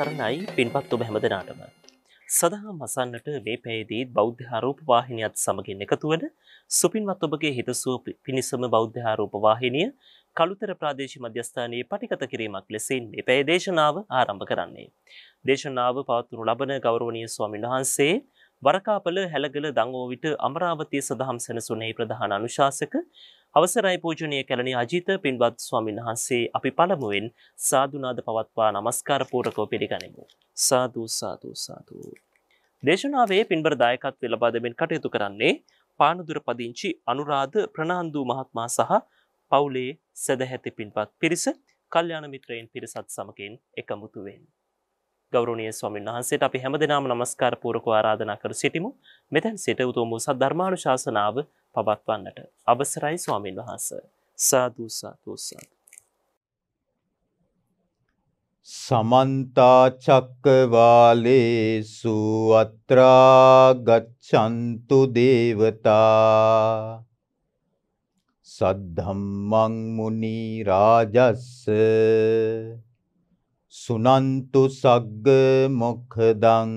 සරණයි පින්පත් ඔබ හැමදනාටම. සඳහා මසන්නට මේ පැයේදී බෞද්ධ ආරෝපවාහිනියත් සමගින් එකතු වන සුපින්වත් ඔබගේ හිතසුව පිණිසම බෞද්ධ ආරෝපවාහිනිය කළුතර ප්‍රාදේශීය මධ්‍යස්ථානයේ පටිගත කිරීමක් ලෙසින් මේ පැයේ දේශනාව ආරම්භ කරන්නේ. දේශනාව පවත්වනු ලබන ගෞරවනීය ස්වාමීන් වහන්සේ වරකාපල හැලගල දංගෝවිට අමරාවතිය සදහම් සැනසුනේ ප්‍රධාන අනුශාසක අවසරයි පූජනීය කැලණි අජිත පින්වත් ස්වාමීන් වහන්සේ අපි පළමුවෙන් සාදුනාද පවත්වා নমස්කාර පූරකව පිළිගනිමු. සාදු සාදු සාදු. දේශනාවේ පින්බර දායකත්වය ලබා දෙමින් කටයුතු කරන්නේ පානදුර පදිංචි අනුරාධ ප්‍රනාන්දු මහත්මයා සහ පවුලේ සදැහැති පින්වත් පිරිස කල්යාණ මිත්‍රයන් පිරිසත් සමගින් එකමුතු වෙන්නේ. ගෞරවනීය ස්වාමීන් වහන්සේට අපි හැමදෙනාම নমස්කාර පූරකව ආරාධනා කර සිටිමු. මෙතෙන් සිට උතුම් වූ සද්ධර්මානුශාසනාව පවත්වන්නට අවසරයි ස්වාමීන් වහන්ස සාදු සාදු සාදු සමන්තාචක්කවාලේසු අත්‍රා ගච්ඡන්තු දේවතා සද්ධම්මං මුනි රාජස්ස සුනන්තු සග්ග මොක්ඛදං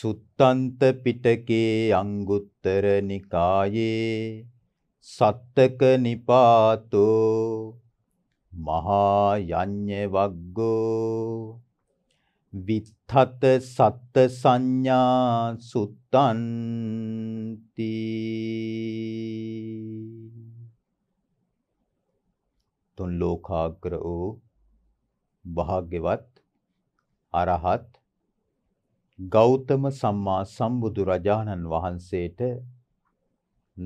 සුත්තන්ත පිටකේ අංගුත්තර නිකායේ සත්තක නිපාතෝ මහා යඤ්ඤ වග්ගෝ විත්තත සත්ත සංඥා සුත්තන්ති තුන් ලෝකාග්‍ර වූ භාග්‍යවත් අරහත් ගෞතම සම්මා සම්බුදු රජාණන් වහන්සේට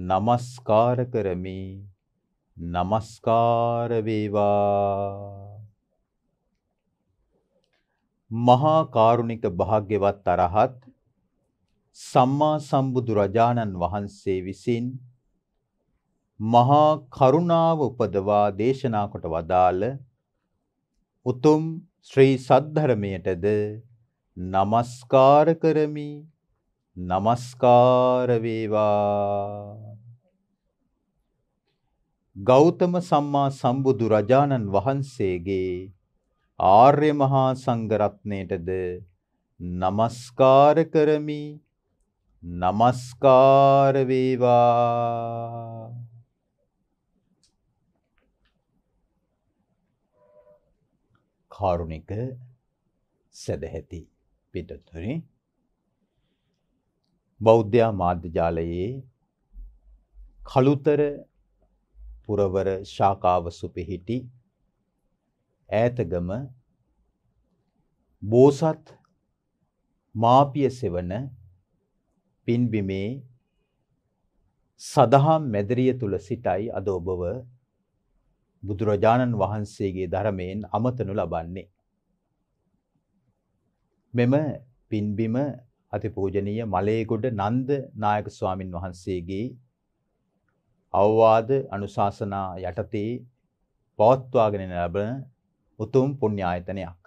নমස්කාර කරමි নমස්කාර වේවා මහා කරුණික භාග්‍යවත් අරහත් සම්මා සම්බුදු රජාණන් වහන්සේ විසින් මහා කරුණාව උපදවා දේශනා කොට වදාළ උතුම් ශ්‍රී සද්ධර්මයටද নমস্কার করমি নমস্কার වේවා ගෞතම සම්මා සම්බුදු රජාණන් වහන්සේගේ ආර්ය මහා සංඝ රත්නයටද নমස්කාර කරමි নমස්කාර වේවා කාරුණික සදැහැති පිටතර බෞද්ධයා මාධ්‍ය ජාලයේ කළුතර පුරවර ශාකාව සුපිහිටි ඈතගම බෝසත් මාපිය සෙවන පින්බිමේ සදහම් මැදිරිය තුල සිටයි අද ඔබව බුදුරජාණන් වහන්සේගේ ධර්මයෙන් අමතනු ලබන්නේ මෙම පින්බිම අතිපූජනීය මලේගොඩ නන්ද නායක ස්වාමින් වහන්සේගේ අවවාද අනුශාසනා යටතේ පවත්වාගෙන ලැබෙන උතුම් පුණ්‍ය ආයතනයක්.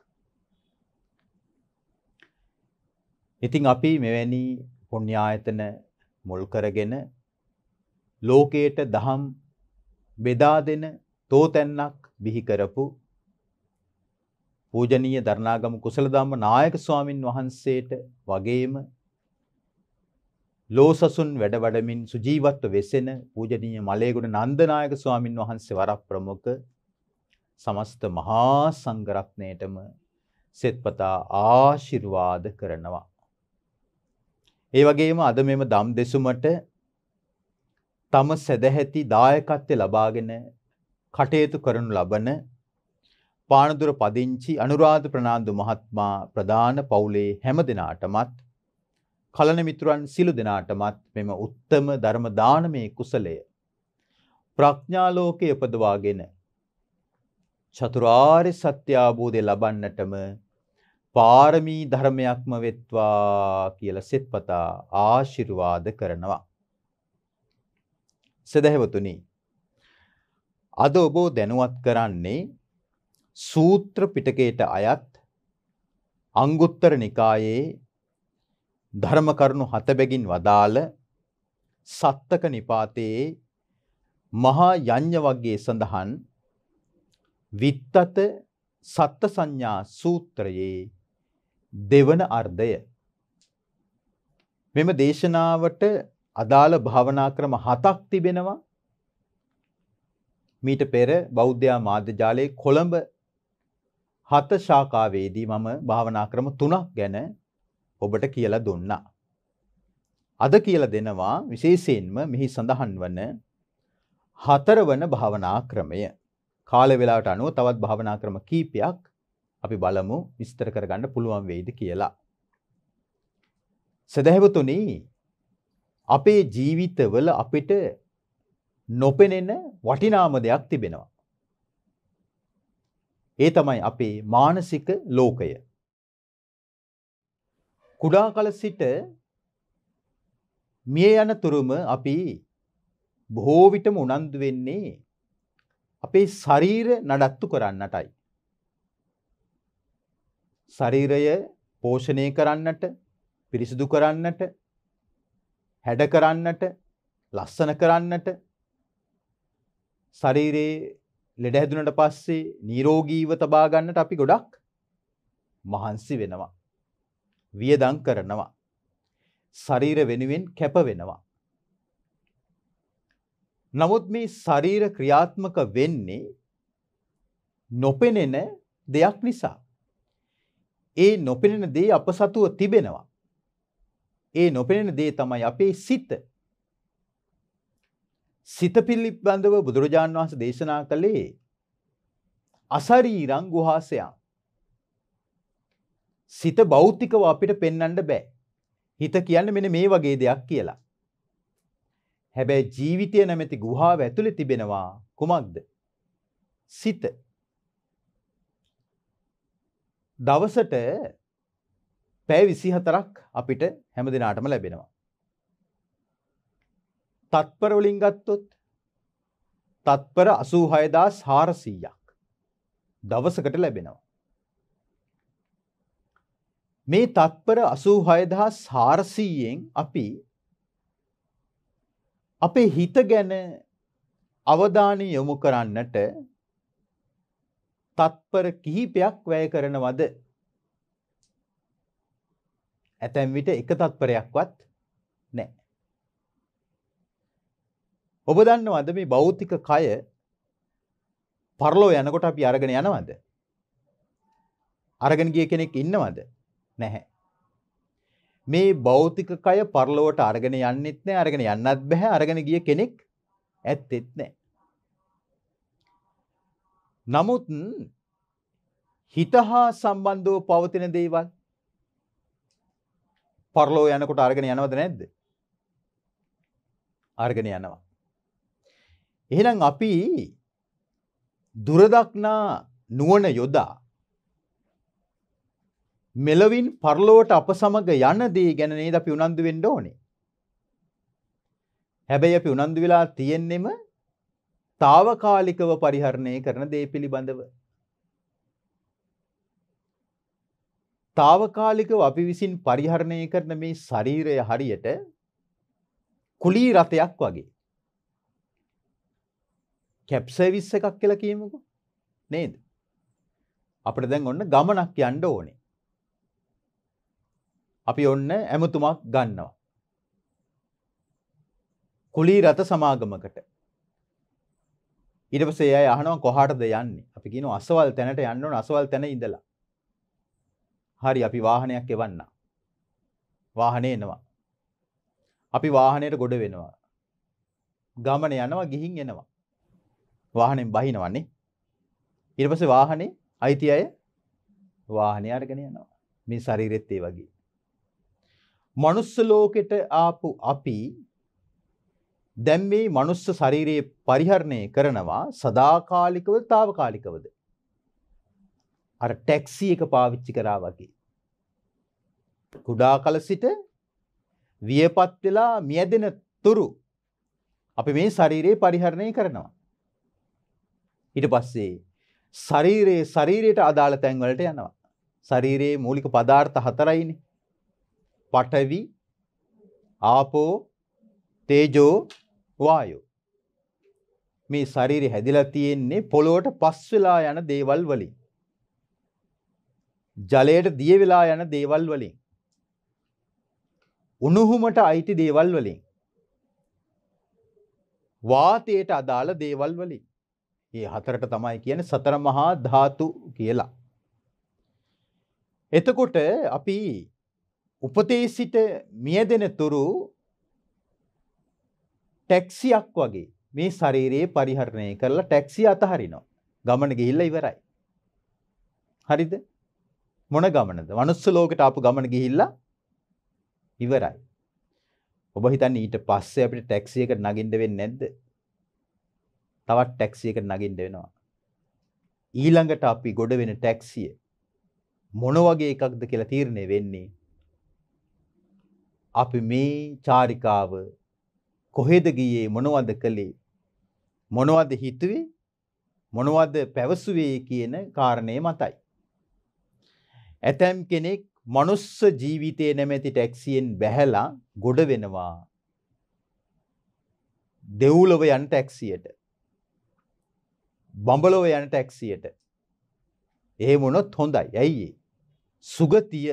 ඉතින් අපි මෙවැනි පුණ්‍ය ආයතන මුල් කරගෙන ලෝකයට දහම් බෙදා දෙන තෝතැන්නක් බිහි කරපු පූජනීය දරණාගම කුසලධම්ම නායක ස්වාමින් වහන්සේට වගේම ලෝසසුන් වැඩවඩමින් සුජීවත්ව වෙසෙන පූජනීය මලේගොඩ නන්දනායක ස්වාමින් වහන්සේ වරක් ප්‍රමුඛ සමස්ත මහා සංඝරත්නයටම සෙත්පතා ආශිර්වාද කරනවා. ඒ වගේම අද මෙම දම් දෙසුමට තම සැදැහැති දායකත්වය ලබාගෙන කටයුතු කරනු ලබන පානදුර පදිංචි අනුරාධ ප්‍රනාන්දු මහත්මා ප්‍රධාන පවුලේ හැම දෙනාටමත් කලන මිතුරන් සිළු දෙනාටමත් මෙම උත්තම ධර්ම දානමේ කුසලය ප්‍රඥාලෝකයේ උපදවාගෙන චතුරාර්ය සත්‍ය අවබෝධය ලබන්නටම පාරමී ධර්මයක්ම වෙත්වා කියලා සෙත්පතා ආශිර්වාද කරනවා සදහැවතුනි අද ඔබ දැනුවත් කරන්නේ සූත්‍ර පිටකයට අයත් අංගුත්තර නිකායේ ධර්ම කරුණු හතබැගින් වදාළ සත්තක නිපාතයේ මහා යඤ්ඤ වර්ගයේ සඳහන් විත්තත සත්ත සංඥා සූත්‍රයේ දෙවන අර්ධය මෙම දේශනාවට අදාළ භාවනා ක්‍රම හතක් තිබෙනවා මීට පෙර බෞද්ධ මාධ්‍ය ජාලයේ කොළඹ හත ශාකාවේදී මම භාවනා ක්‍රම තුනක් ගැන ඔබට කියලා දුන්නා. අද කියලා දෙනවා විශේෂයෙන්ම මෙහි සඳහන් වන හතරවන භාවනා ක්‍රමය. කාල වේලාවට අනුව තවත් භාවනා ක්‍රම කීපයක් අපි බලමු විස්තර කරගන්න පුළුවන් වෙයිද කියලා. සදහැවතුනි අපේ ජීවිතවල අපිට නොපෙනෙන වටිනාම දෙයක් තිබෙනවා. ඒ තමයි අපේ මානසික ලෝකය. කුඩා කල සිට මිය යන තුරුම අපි බොහෝ විටම උනන්දු වෙන්නේ අපේ ශරීර නඩත්තු කරන්නටයි. ශරීරය පෝෂණය කරන්නට, පිරිසිදු කරන්නට, හැඩ කරන්නට, ලස්සන කරන්නට ශරීරයේ ලෙඩ හැදුනට පස්සේ නිරෝගීව තබාගන්නට අපි ගොඩක් මහන්සි වෙනවා. වියදං කරනවා. ශරීර වෙනුවෙන් කැප වෙනවා. නමුත් මේ ශරීර ක්‍රියාත්මක වෙන්නේ නොපෙනෙන දෙයක් නිසා. ඒ නොපෙනෙන දේ අප සතුව තිබෙනවා. ඒ නොපෙනෙන දේ තමයි අපේ සිත. සිත පිළිබඳව බුදුරජාන් වහන්සේ දේශනා කළේ අසරීරං ගුහාසයන්. සිත භෞතිකව අපිට පෙන්වන්න බෑ. හිත කියන්නේ මෙන්න මේ වගේ දෙයක් කියලා. හැබැයි ජීවිතය නැමැති ගුහාව ඇතුලේ තිබෙනවා කුමක්ද? සිත. දවසට පැය 24ක් අපිට හැම දිනාටම ලැබෙනවා. තත්පර වලින් ගත්තොත් තත්පර 86400ක් දවසකට ලැබෙනවා. මේ තත්පර 86400න් අපි අපේ හිත ගැන අවධානය යොමු කරන්නට තත්පර කිහිපයක් වැය කරනවද? ඇතැම් විට එක තත්පරයක්වත් ඔබ දන්නවද මේ භෞතික කය පරලෝ යනකොට අපි අරගෙන යනවද? අරගෙන ගිය කෙනෙක් ඉන්නවද? නැහැ. මේ භෞතික කය පරලොවට අරගෙන යන්නෙත් නැහැ අරගෙන යන්නත් බෑ අරගෙන ගිය කෙනෙක් ඇත්තෙත් නැහැ. නමුත් හිත හා සම්බන්ධව පවතින දේවල් පරලෝ යනකොට අරගෙන යනවද නැද්ද? අරගෙන යනවා. එහෙනම් අපි දුරදක්නා නුවණ යොදා මෙලවින් පරලොවට අප සමග යන දේ ගැන නේද අපි උනන්දු වෙන්න ඕනේ. හැබැයි අපි උනන්දු වෙලා තියෙන්නෙම తాවකාලිකව පරිහරණය කරන දේ පිළිබඳව. తాවකාලිකව අපි විසින් පරිහරණය කරන මේ ශරීරය හරියට කුලී රතයක් වගේ. කැප්සර්විස් එකක් කියලා කියමුකෝ නේද අපිට දැන් ඔන්න ගමනක් යන්න ඕනේ අපි ඔන්න ඇමතුමක් ගන්නවා කුලී රත සමාගමකට ඊට පස්සේ අය අහනවා කොහාටද යන්නේ අපි කියනවා අසවල් තැනට යන්න ඕන අසවල් තැන ඉඳලා හරි අපි වාහනයක් එවන්න වාහනේ එනවා අපි වාහනයට ගොඩ වෙනවා ගමන යනවා ගිහින් එනවා වාහනෙන් බහිනවන්නේ. ඊට පස්සේ වාහනේ අයිති අය වාහනේ අරගෙන යනවා. මේ ශරීරෙත් ඒ වගේ. මනුස්ස ලෝකෙට ආපු අපි දැන් මේ මනුස්ස ශරීරයේ පරිහරණය කරනවා සදාකාලිකව తాවකාලිකවද? අර ටැක්සි එක පාවිච්චි කරා වගේ. කුඩා කල සිට වියපත් වෙලා මියදෙන තුරු අපි මේ ශරීරයේ පරිහරණය කරනවා. ඊට පස්සේ ශරීරයේ ශරීරයට අදාළ තැන් වලට යනවා. ශරීරයේ මූලික පදාර්ථ හතරයිනේ. පඨවි, ආපෝ, තේජෝ, වායෝ. මේ ශරීරය හැදිලා තියෙන්නේ පොළොවට පස් වෙලා යන දේවල් වලින්. ජලයට දිය වෙලා යන දේවල් වලින්. උණුහුමට අයිති දේවල් වලින්. වාතයට අදාළ දේවල් වලින්. ඒ හතරට තමයි කියන්නේ සතර මහා ධාතු කියලා. එතකොට අපි උපතේ සිට මියදෙන තුරු ටැක්සියක් වගේ මේ ශරීරයේ පරිහරණය කරලා ටැක්සිය අතහරිනවා. ගමන ගිහිල්ලා ඉවරයි. හරිද? මොන ගමනද? මනුස්ස ලෝකෙට ආපු ගමන ගිහිල්ලා ඉවරයි. ඔබ හිතන්නේ ඊට පස්සේ අපිට ටැක්සි එකට නගින්න වෙන්නේ නැද්ද? තවත් ටැක්සියකට නගින්ඩ වෙනවා. ඊළඟට අපි ගොඩ වෙන ටැක්සිය මොන වගේ එකක්ද කියලා තීරණය වෙන්නේ අපි මේ චාරිකාව කොහෙද ගියේ මොනවද කළේ මොනවද හිතුවේ මොනවද පැවසුවේ කියන කාරණය මතයි. ඇතැම් කෙනෙක් මනුස්ස ජීවිතය නැමැති ටැක්සියෙන් බැහැලා ගොඩ වෙනවා දෙව්ලොව යන් ටැක්සියට බඹලෝ යන ටැක්සියට ඒ මොනොත් හොඳයි ඇයිඒ සුගතිය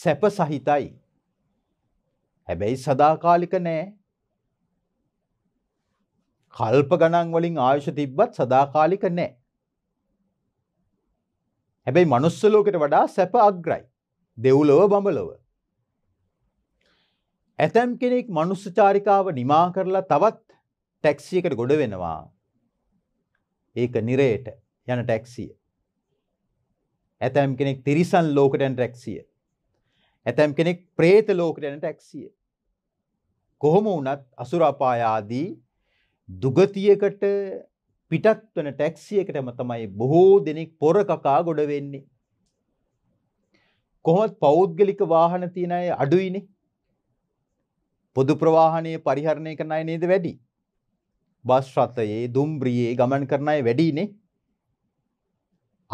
සැප සහිතයි හැබැයි සදාකාලික නෑ කල්ප ගණන් වලින් ආයුෂ තිබ්බත් සදාකාලික නෑ හැබැයි මනුස්සලෝකට වඩා සැප අග්‍රයි දෙව්ලොව බඹලොව ඇතැම් කෙනෙක් මනුස්ස චාරිකාව නිමා කරලා තවත් ටැක්සියකට ගොඩ වෙනවා ඒක නිරේට යන ටැක්සිය. ඇතැම් කෙනෙක් තිරිසන් ලෝකට යන ටැක්සිය. ඇතැම් කෙනෙක් ප්‍රේත ලෝකට යන ටැක්සිය. කොහොම වුණත් අසුරාපායාදී දුගතියකට පිටත් වන ටැක්සියකටම තමයි බොහෝ දෙනෙක් පොර කකා ගොඩ වෙන්නේ. කොහොමත් පෞද්ගලික වාහන තියෙන අය අඩුයිනේ. පොදු ප්‍රවාහනය පරිහරණය කරන අය නේද වැඩි. බස් රථයේ දුම්රියේ ගමන් කරන අය වැඩිනේ.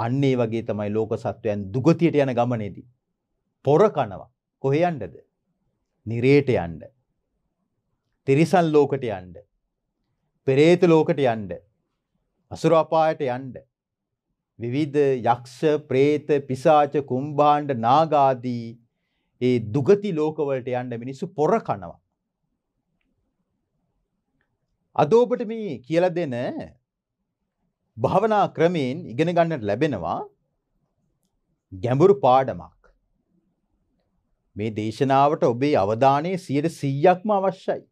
අන්න ඒ වගේ තමයි ලෝක සත්වයන් දුගතියට යන ගමනේදී. පොර කනවා. කොහේ යන්නද? නිරේට යන්න. තිරිසන් ලෝකට යන්න. පෙරේත ලෝකට යන්න. අසුර අපායට යන්න. විවිධ යක්ෂ, പ്രേත, පිසාච, කුම්භාණ්ඩ, නාග ආදී ඒ දුගති ලෝකවලට යන්න මිනිස්සු පොර කනවා. අද ඔබට මේ කියලා දෙන භවනා ක්‍රමයෙන් ඉගෙන ගන්නට ලැබෙනවා ගැඹුරු පාඩමක්. මේ දේශනාවට ඔබේ අවධානය 100%ක්ම අවශ්‍යයි.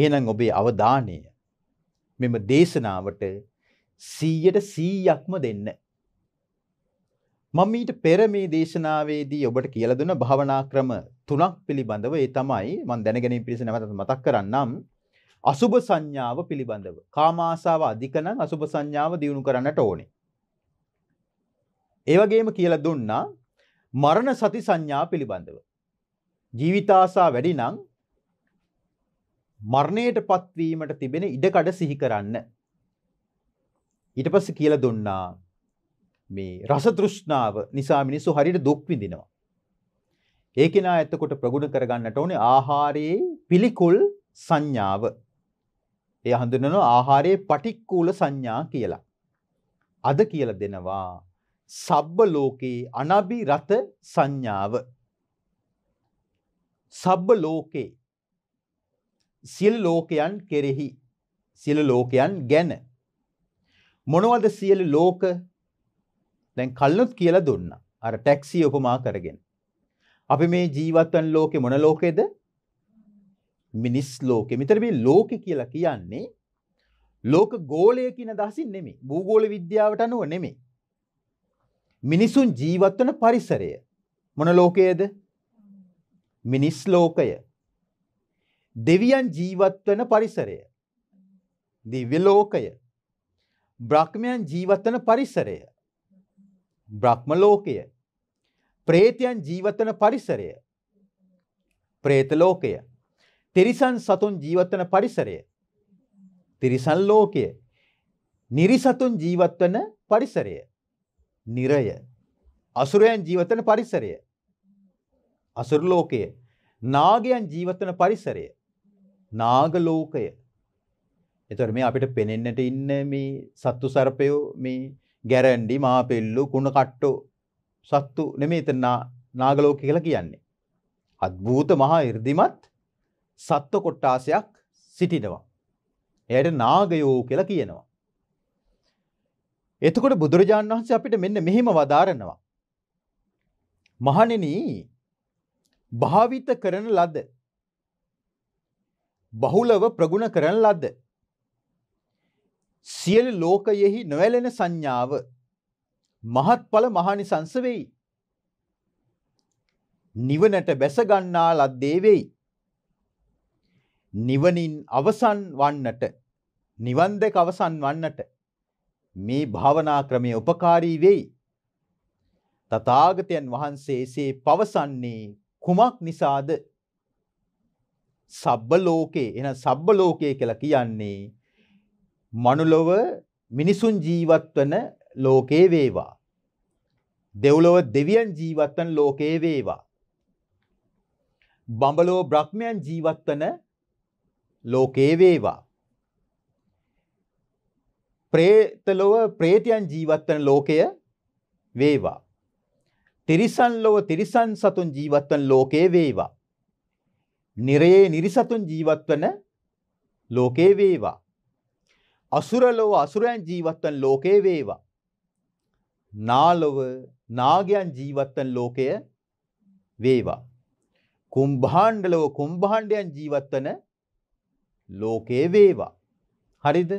එහෙනම් ඔබේ අවධානය මෙම දේශනාවට 100%ක්ම දෙන්න. මම ඊට පෙර මේ දේශනාවේදී ඔබට කියලා දුන්න භවනා ක්‍රම තුනක් පිළිබඳව ඒ තමයි මම දැනගැනීම පිණිස නැවතත් මතක් කරන්නම්. අසුභ සංඥාව පිළිබඳව. කාමාසාව අධික නම් අසුභ සංඥාව දිනු කරන්නට ඕනේ. ඒ වගේම කියලා දුන්නා මරණ සති සංඥා පිළිබඳව. ජීවිතාසා වැඩි නම් මරණයට පත්වීමට තිබෙන ඉඩකඩ සිහි කරන්න. ඊට පස්සේ කියලා දුන්නා මේ රස තෘෂ්ණාව නිසා මිනිස්සු හරියට දුක් විඳිනවා. ඒ කෙනා එතකොට ප්‍රගුණ කරගන්නට ඕනේ ආහාරයේ පිළිකුල් සංඥාව එය හඳුන්වනවා ආහාරයේ පටික්කුල සංඥා කියලා. අද කියලා දෙනවා සබ්බ ලෝකේ අනබිරත සංඥාව. සබ්බ ලෝකේ සියලු ලෝකයන් කෙරෙහි සියලු ලෝකයන් ගැන මොනවද සියලු ලෝක දැන් කල්නොත් කියලා දුන්නා. අර ටැක්සි උපමා කරගෙන. අපි මේ ජීවත් වන ලෝකේ මොන ලෝකේද? මිනිස් ලෝකෙ මෙතර මේ ලෝකෙ කියලා කියන්නේ ලෝක ගෝලය කියන දහසින් නෙමේ භූගෝල විද්‍යාවට අනුව නෙමේ මිනිසුන් ජීවත් වන පරිසරය මොන ලෝකයේද මිනිස් ලෝකය දෙවියන් ජීවත් වන පරිසරය දිව්‍ය ලෝකය බ්‍රහ්මයන් ජීවත් වන පරිසරය බ්‍රහ්ම ලෝකය ප්‍රේතයන් ජීවත් වන පරිසරය ප්‍රේත ලෝකය තිරිසන් සතුන් ජීවත්වන පරිසරය තිරිසන් ලෝකය නිරිසතුන් ජීවත්වන පරිසරය නිරය අසුරයන් ජීවතන පරිසරය අසුර ලෝකය නාගයන් ජීවත්වන පරිසරය නාග ලෝකය එතකොට මේ අපිට පෙනෙන්නට ඉන්න මේ සත්තු සර්පයෝ මේ ගැරන්ඩි මාපෙල්ලු කුණ කට්ටෝ සත්තු නෙමේ එතන නාග ලෝකය කියලා කියන්නේ අද්භූත මහා 이르දිමත් සත්ව කොට්ටාසයක් සිටිනවා. එයට නාගයෝ කියලා කියනවා. එතකොට බුදුරජාණන් වහන්සේ අපිට මෙන්න මෙහෙම වදාරනවා. මහණෙනි භාවිත කරන ලද බහුලව ප්‍රගුණ කරන ලද සියලු ලෝකයෙහි නොඇලෙන සංඥාව මහත්ඵල මහානිසංස වෙයි. නිවනට බැස ගන්නා ලද්දේ වෙයි. නිවනින් අවසන් වන්නට නිවන් දෙක අවසන් වන්නට මේ භාවනා ක්‍රමය උපකාරී වෙයි. තථාගතයන් වහන්සේ එසේ පවසන්නේ කුමක් නිසාද? සබ්බ ලෝකේ එන සබ්බ ලෝකේ කියලා කියන්නේ මනුලොව මිනිසුන් ජීවත් වන ලෝකේ වේවා. දෙව්ලොව දෙවියන් ජීවත් වන ලෝකේ වේවා. බඹලොව බ්‍රහ්මයන් ජීවත් වන ලෝකේ වේවා. ප්‍රේතලොව ප්‍රේතියන් ජීවත්වන ලෝකය වේවා. තිරිසන් ලොව තිරිසන් සතුන් ජීවත්වන ලෝකේ වේවා. නිරයේ නිරිසතුන් ජීවත්වන ලෝකේ වේවා. අසුරලොව අසුරයන් ජීවත්වන ලෝකේ වේවා. නාලොව නාගයන් ජීවත්වන ලෝකය වේවා. කුම්භාණ්ඩලොව කුම්භාණ්ඩයන් ජීවත්වන ලෝකයේ වේවා. හරිද?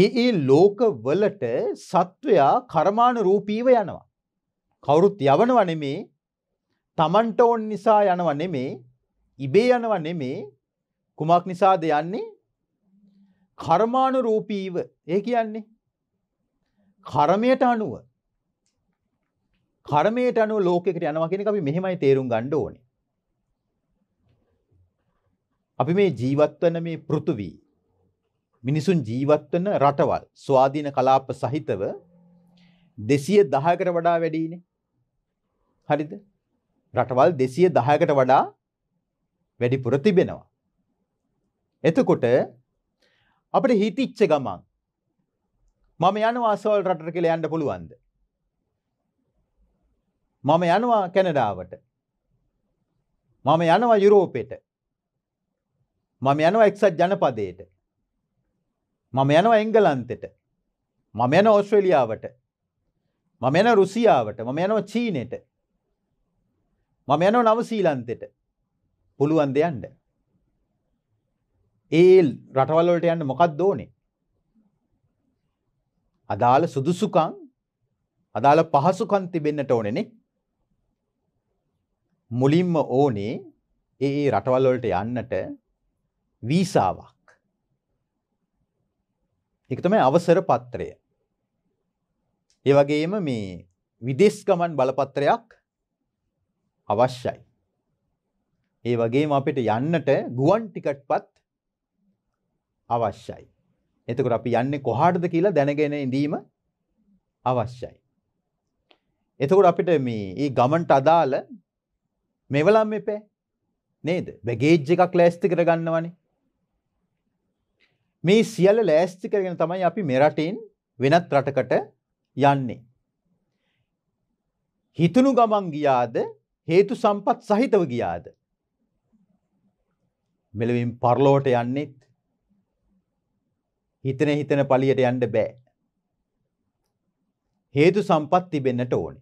ඒ ඒ ලෝකවලට සත්වයා කර්මාන රූපීව යනවා. කවුරුත් යවනව නෙමේ තමන්ට ඕන් නිසා යනව නෙමේ ඉබේ යනව නෙමේ කුමක් නිසාද යන්නේ කර්මානු රූපීව ඒ කියන්නේ කර්මයට අනුව කර්මයට අනුව ලෝකෙකට යනවා කියන එක අපි මෙහෙමයි තේරුම් ගන්න ඕනේ අපි මේ ජීවත් වෙන මේ පෘථුවි මිනිසුන් ජීවත් වෙන රටවල් ස්වාධීන කලාප සහිතව 210කට වඩා වැඩිනේ. හරිද? රටවල් 210කට වඩා වැඩිපුර තිබෙනවා. එතකොට අපිට හිතිච්ච ගමන් මම යනවා අසවල් රටට කියලා යන්න පුළුවන්ද? මම යනවා කැනඩාවට. මම යනවා යුරෝපෙට. මම යනවා එක්සත් ජනපදයට. මම යනවා එංගලන්තෙට. මම යන ඔස්ට්‍රේලියාවට. මම යන රුසියාවට. මම යනවා චීනෙට. මම යනවා නවසීලන්තෙට. පුළුවන් ද යන්න. ඒ රටවල් වලට යන්න මොකක්ද ඕනේ? අදාළ සුදුසුකම් අදාළ පහසුකම් තිබෙන්නට ඕනේනේ. මුලින්ම ඕනේ ඒ රටවල් වලට යන්නට වීසාවක්. එක තමයි අවසර පත්‍රය. ඒ වගේම මේ විදේශ ගමන් බලපත්‍රයක් අවශ්‍යයි. ඒ වගේම අපිට යන්නට ගුවන් ටිකට්පත් අවශ්‍යයි. එතකොට අපි යන්නේ කොහාටද කියලා දැනගෙන ඉඳීම අවශ්‍යයි. එතකොට අපිට මේ ඒ ගමන්ට අදාළ මෙවලම් එපේ නේද? බැගේජ් එකක් ලෑස්ති කරගන්නවනේ. මේ සියල්ල ලෑස්ති කරගෙන තමයි අපි මෙරටින් වෙනත් රටකට යන්නේ. හිතුණු ගමන් ගියාද හේතු සම්පත් සහිතව ගියාද. මෙලවින් පරලෝට යන්නෙත් හිතන හිතන පලියට යන්න බෑ. හේතු සම්පත් තිබෙන්නට ඕනි.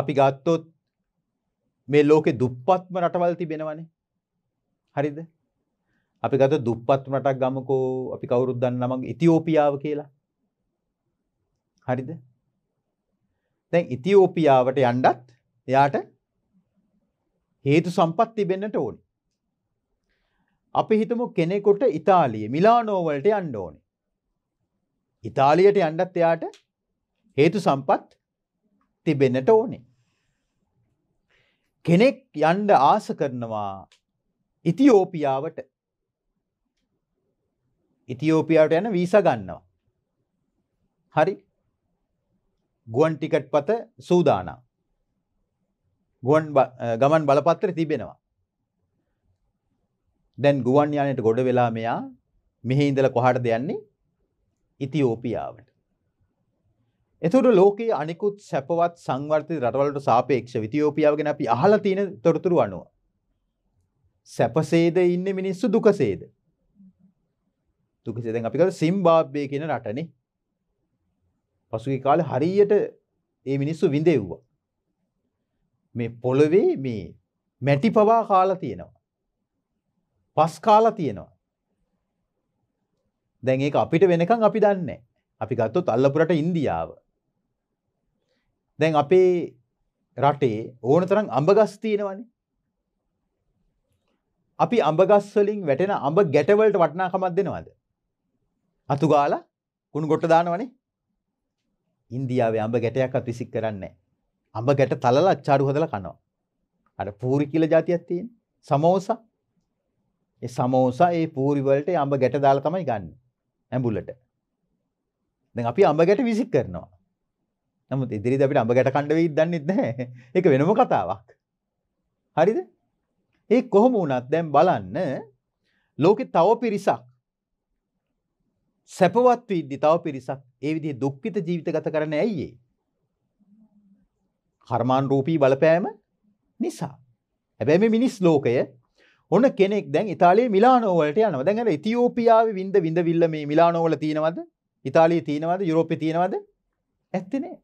අපි ගත්තොත් මේ ලෝකෙ දුප්පත්ම රටවල් තිබෙනවනේ. හරිද? අපි ගත දුප්පත් රටක් ගමකෝ අපි කවුරුත් දන්න නමක් ඉතිෝපියාව කියලා හරිද දැන් ඉතිෝපියාවට යණ්ඩත් එයාට හේතු සම්පත් තිබෙන්න්නට ඕනි අපි හිතමු කෙනෙකොට ඉතාලිය මිලානෝවලට යන්න ඕනේ. ඉතාලියට යන්නත් එයාට හේතු සම්පත් තිබෙන්නට ඕනේ. කෙනෙක් යන්ඩ ආස කරනවා ඉතිෝපියාවට ඉතිෝපියාවට යන වීස ගන්නවා. හරි ගුවන් ටිකට් පත සූදානම්. ගුවන් ගමන් බලපත්‍ර තිබෙනවා. දැන් ගුවන් යානයට ගොඩ වෙලා මෙයා මෙහි ඉඳලා කොහටද යන්නේ? ඉතිෝපියාවට. එතකොට ලෝකයේ අනිකුත් සැපවත් සංවර්ධිත රටවලට සාපේක්ෂව ඉතිෝපියාව ගැන අපි අහලා තියෙන තොරතුරු අනුව සැපසේද ඉන්නේ මිනිස්සු දුකසේද? දුකිසේ දැන් අපිකර සිම්බාබ්බය කියන රටනේ පසුගේ කාල හරියට ඒ මිනිස්සු විඳෙව්වා මේ පොළොවේ මේ මැටි පවා කාලා තියෙනවා පස් කාලා තියෙනවා දැන් ඒක අපිට වෙනකම් අපි දන්නේ අපි ගත්තොත් අල්ලපුරට ඉන්දියාව දැන් අපේ රටේ ඕන තරම් අඹගස් තියෙනවනේ අපි අඹගස් වලින් වැටෙන අඹ ගැටවලට වටිනාකමක් දෙනවද අතුගාල කුණු ගොට්ට දානවනේ ඉන්දියාවේ අඹ ගැටයක් අත්විසික් කරන්නේ අඹ ගැට තලලා අච්චාරු හදලා කනවා අර පූරි කියලා જાතියක් තියෙන සමෝසා ඒ සමෝසා ඒ පූරි වලට අඹ ගැට දාලා තමයි ගන්න ඇඹුලට දැන් අපි අඹ ගැට විසික් කරනවා නමුත් ඉදිරියේදී අපිට අඹ ගැට කණ්ඩ වෙයිද දන්නේ නැහැ ඒක වෙනම කතාවක් හරිද ඒ කොහොම වුණත් දැන් බලන්න ලෝකේ තව පිරිසක් සැපවත් වෙද්දි තව පිරිසක් ඒ විදිහේ දුක්ඛිත ජීවිත ගත කරන්නේ ඇයි ඒ? කර්මාන් රූපී බලපෑම නිසා. හැබැයි මේ මිනිස් ලෝකය ඔන්න කෙනෙක් දැන් ඉතාලියේ මිලානෝ වලට යනවා. දැන් අර ඉතියෝපියාවේ විඳ විඳවිල්ල මේ මිලානෝ වල තියෙනවද? ඉතාලියේ තියෙනවද? යුරෝපේ තියෙනවද? ඇත්තේ නෑ.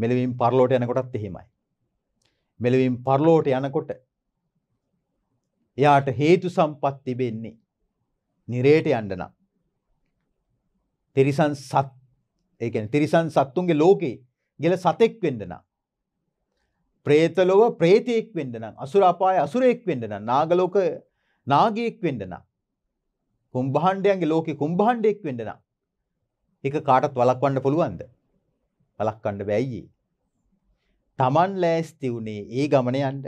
මෙලවින් පරලෝට යනකොටත් එහෙමයි. මෙලවින් පරලෝට යනකොට එයාට හේතු සම්පත් තිබෙන්නේ නිරේට යන්න නම් තිරිසන් සත් ඒකැන තිරිසන් සත්තුන්ගේ ලෝකේ ගෙල සතෙක් වෙඩනම්. ප්‍රේතලොව ප්‍රේතියෙක් වෙඩනම් අසුරාපාය අසුරයෙක් වෙඩනම් නාගලෝක නාගයෙක් වෙඩනම්. කුම්බහන්ඩයන්ගේ ලෝකෙ කුම්බහන්්ඩෙක් වෙඩනම්. එක කාටත් වලක්වන්න පුළුවන්ද. වලක්කණ්ඩ බැයියේ. තමන් ලෑස්ති වුණේ ඒ ගමනයන්ට.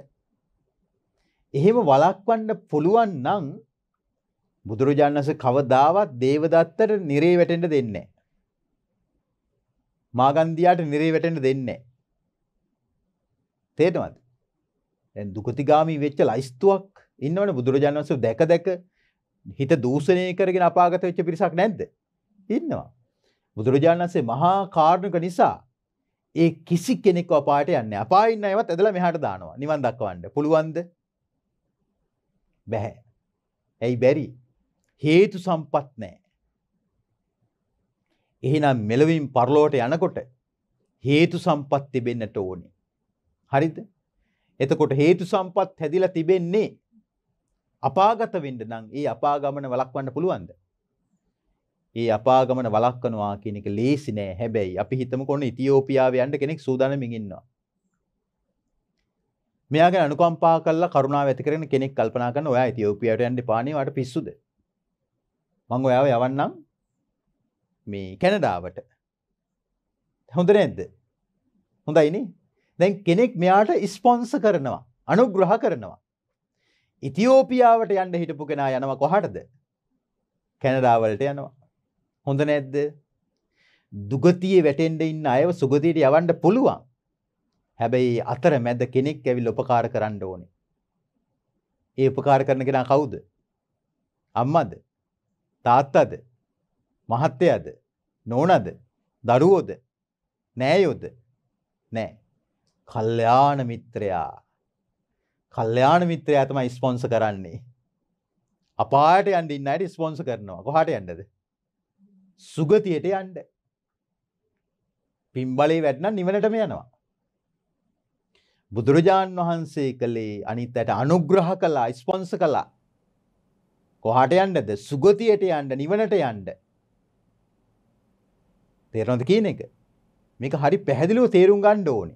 එහෙම වලක්වන්න පුළුවන් නං බුදුරජාණන්ස කවදාවත් දේවදත්තට නිරේ වැටෙන්ට දෙන්නේ. මාගන්දියාට නිරේ වැටෙන්ට දෙන්නේ. තේනවද. දුකතිගාමී වෙච්ච ලයිස්තුවක් ඉන්නවන බුදුරජාණන්ස දැක දැක හිත දූෂණය කරගෙන අපාගත වෙච්ච පිරිසක් නැද්ද. ඉන්නවා. බුදුරජාණන්සේ මහා කාරණක නිසා ඒ කිසි කෙනෙක් අපාට යන්න අපායින්න අයවත් ඇදලා මෙහාට දානවා නිවන් දක්වන්න පුළුවන්ද බැහැ ඇයි බැරි හේතු සම්පත් නැහැ. එහෙනම් මෙලවින් පරලොවට යනකොට හේතු සම්පත් තිබෙන්නට ඕනේ. හරිද? එතකොට හේතු සම්පත් හැදිලා තිබෙන්නේ අපාගත වෙන්න නම් ඒ අපාගමන වළක්වන්න පුළුවන්ද? ඒ අපාගමන වළක්වනවා කියන එක ලේසි නෑ. හැබැයි අපි හිතමු කොහොන ඉතියෝපියාවේ යන්න කෙනෙක් සූදානම්මින් ඉන්නවා. මෙයාගෙන අනුකම්පා කරලා කරුණාව ඇති කරගෙන කෙනෙක් කල්පනා කරන ඔයා ඉතියෝපියාවට යන්න එපා නේ. ඔයාට පිස්සුද? මං ඔයාව යවන්නම් මේ කැනඩාවට හොඳ නැද්ද හොඳයිනි දැන් කෙනෙක් මෙයාට ඉස්පොන්ස කරනවා අනුග්‍රහ කරනවා ඉතිෝපියාවට යන්න හිටපු කෙනා යනව කොහටද කැනඩාවලට යනවා හොඳ නැද්ද දුගතියේ වැටෙන්ඩ ඉන්න අයව සුගතියට යවන්ඩ පුළුවන් හැබැයි අතර මැද කෙනෙක් ඇවිල් උපකාර කරන්න ඕනේ ඒ උපකාර කරන කෙනා කවුද අම්මද තාත්තද මහත්තයද නෝනද දරුවෝද නෑයොද නෑ කල්්‍යයාන මිත්‍රයා කල්්‍යයාන මිත්‍රයා තම ස්පොන්ස කරන්නේ අපාට යන්ඩ ඉන්නයට ස්පොන්ස කරනවා කොහට යන්නද සුගතියට යන්ඩ පිම්බලේ වැටන නිවනටම යනවා බුදුරජාණන් වහන්සේ කළේ අනිත් ඇයට අනුග්‍රහ කලා ස්පොන්ස කලා කොහට යන්නද සුගතියට යන්න නිවනට යන්න. තේරනොද කියන එක මේක හරි පැහැදිලිව තේරුම් ගණ්ඩ ඕනි.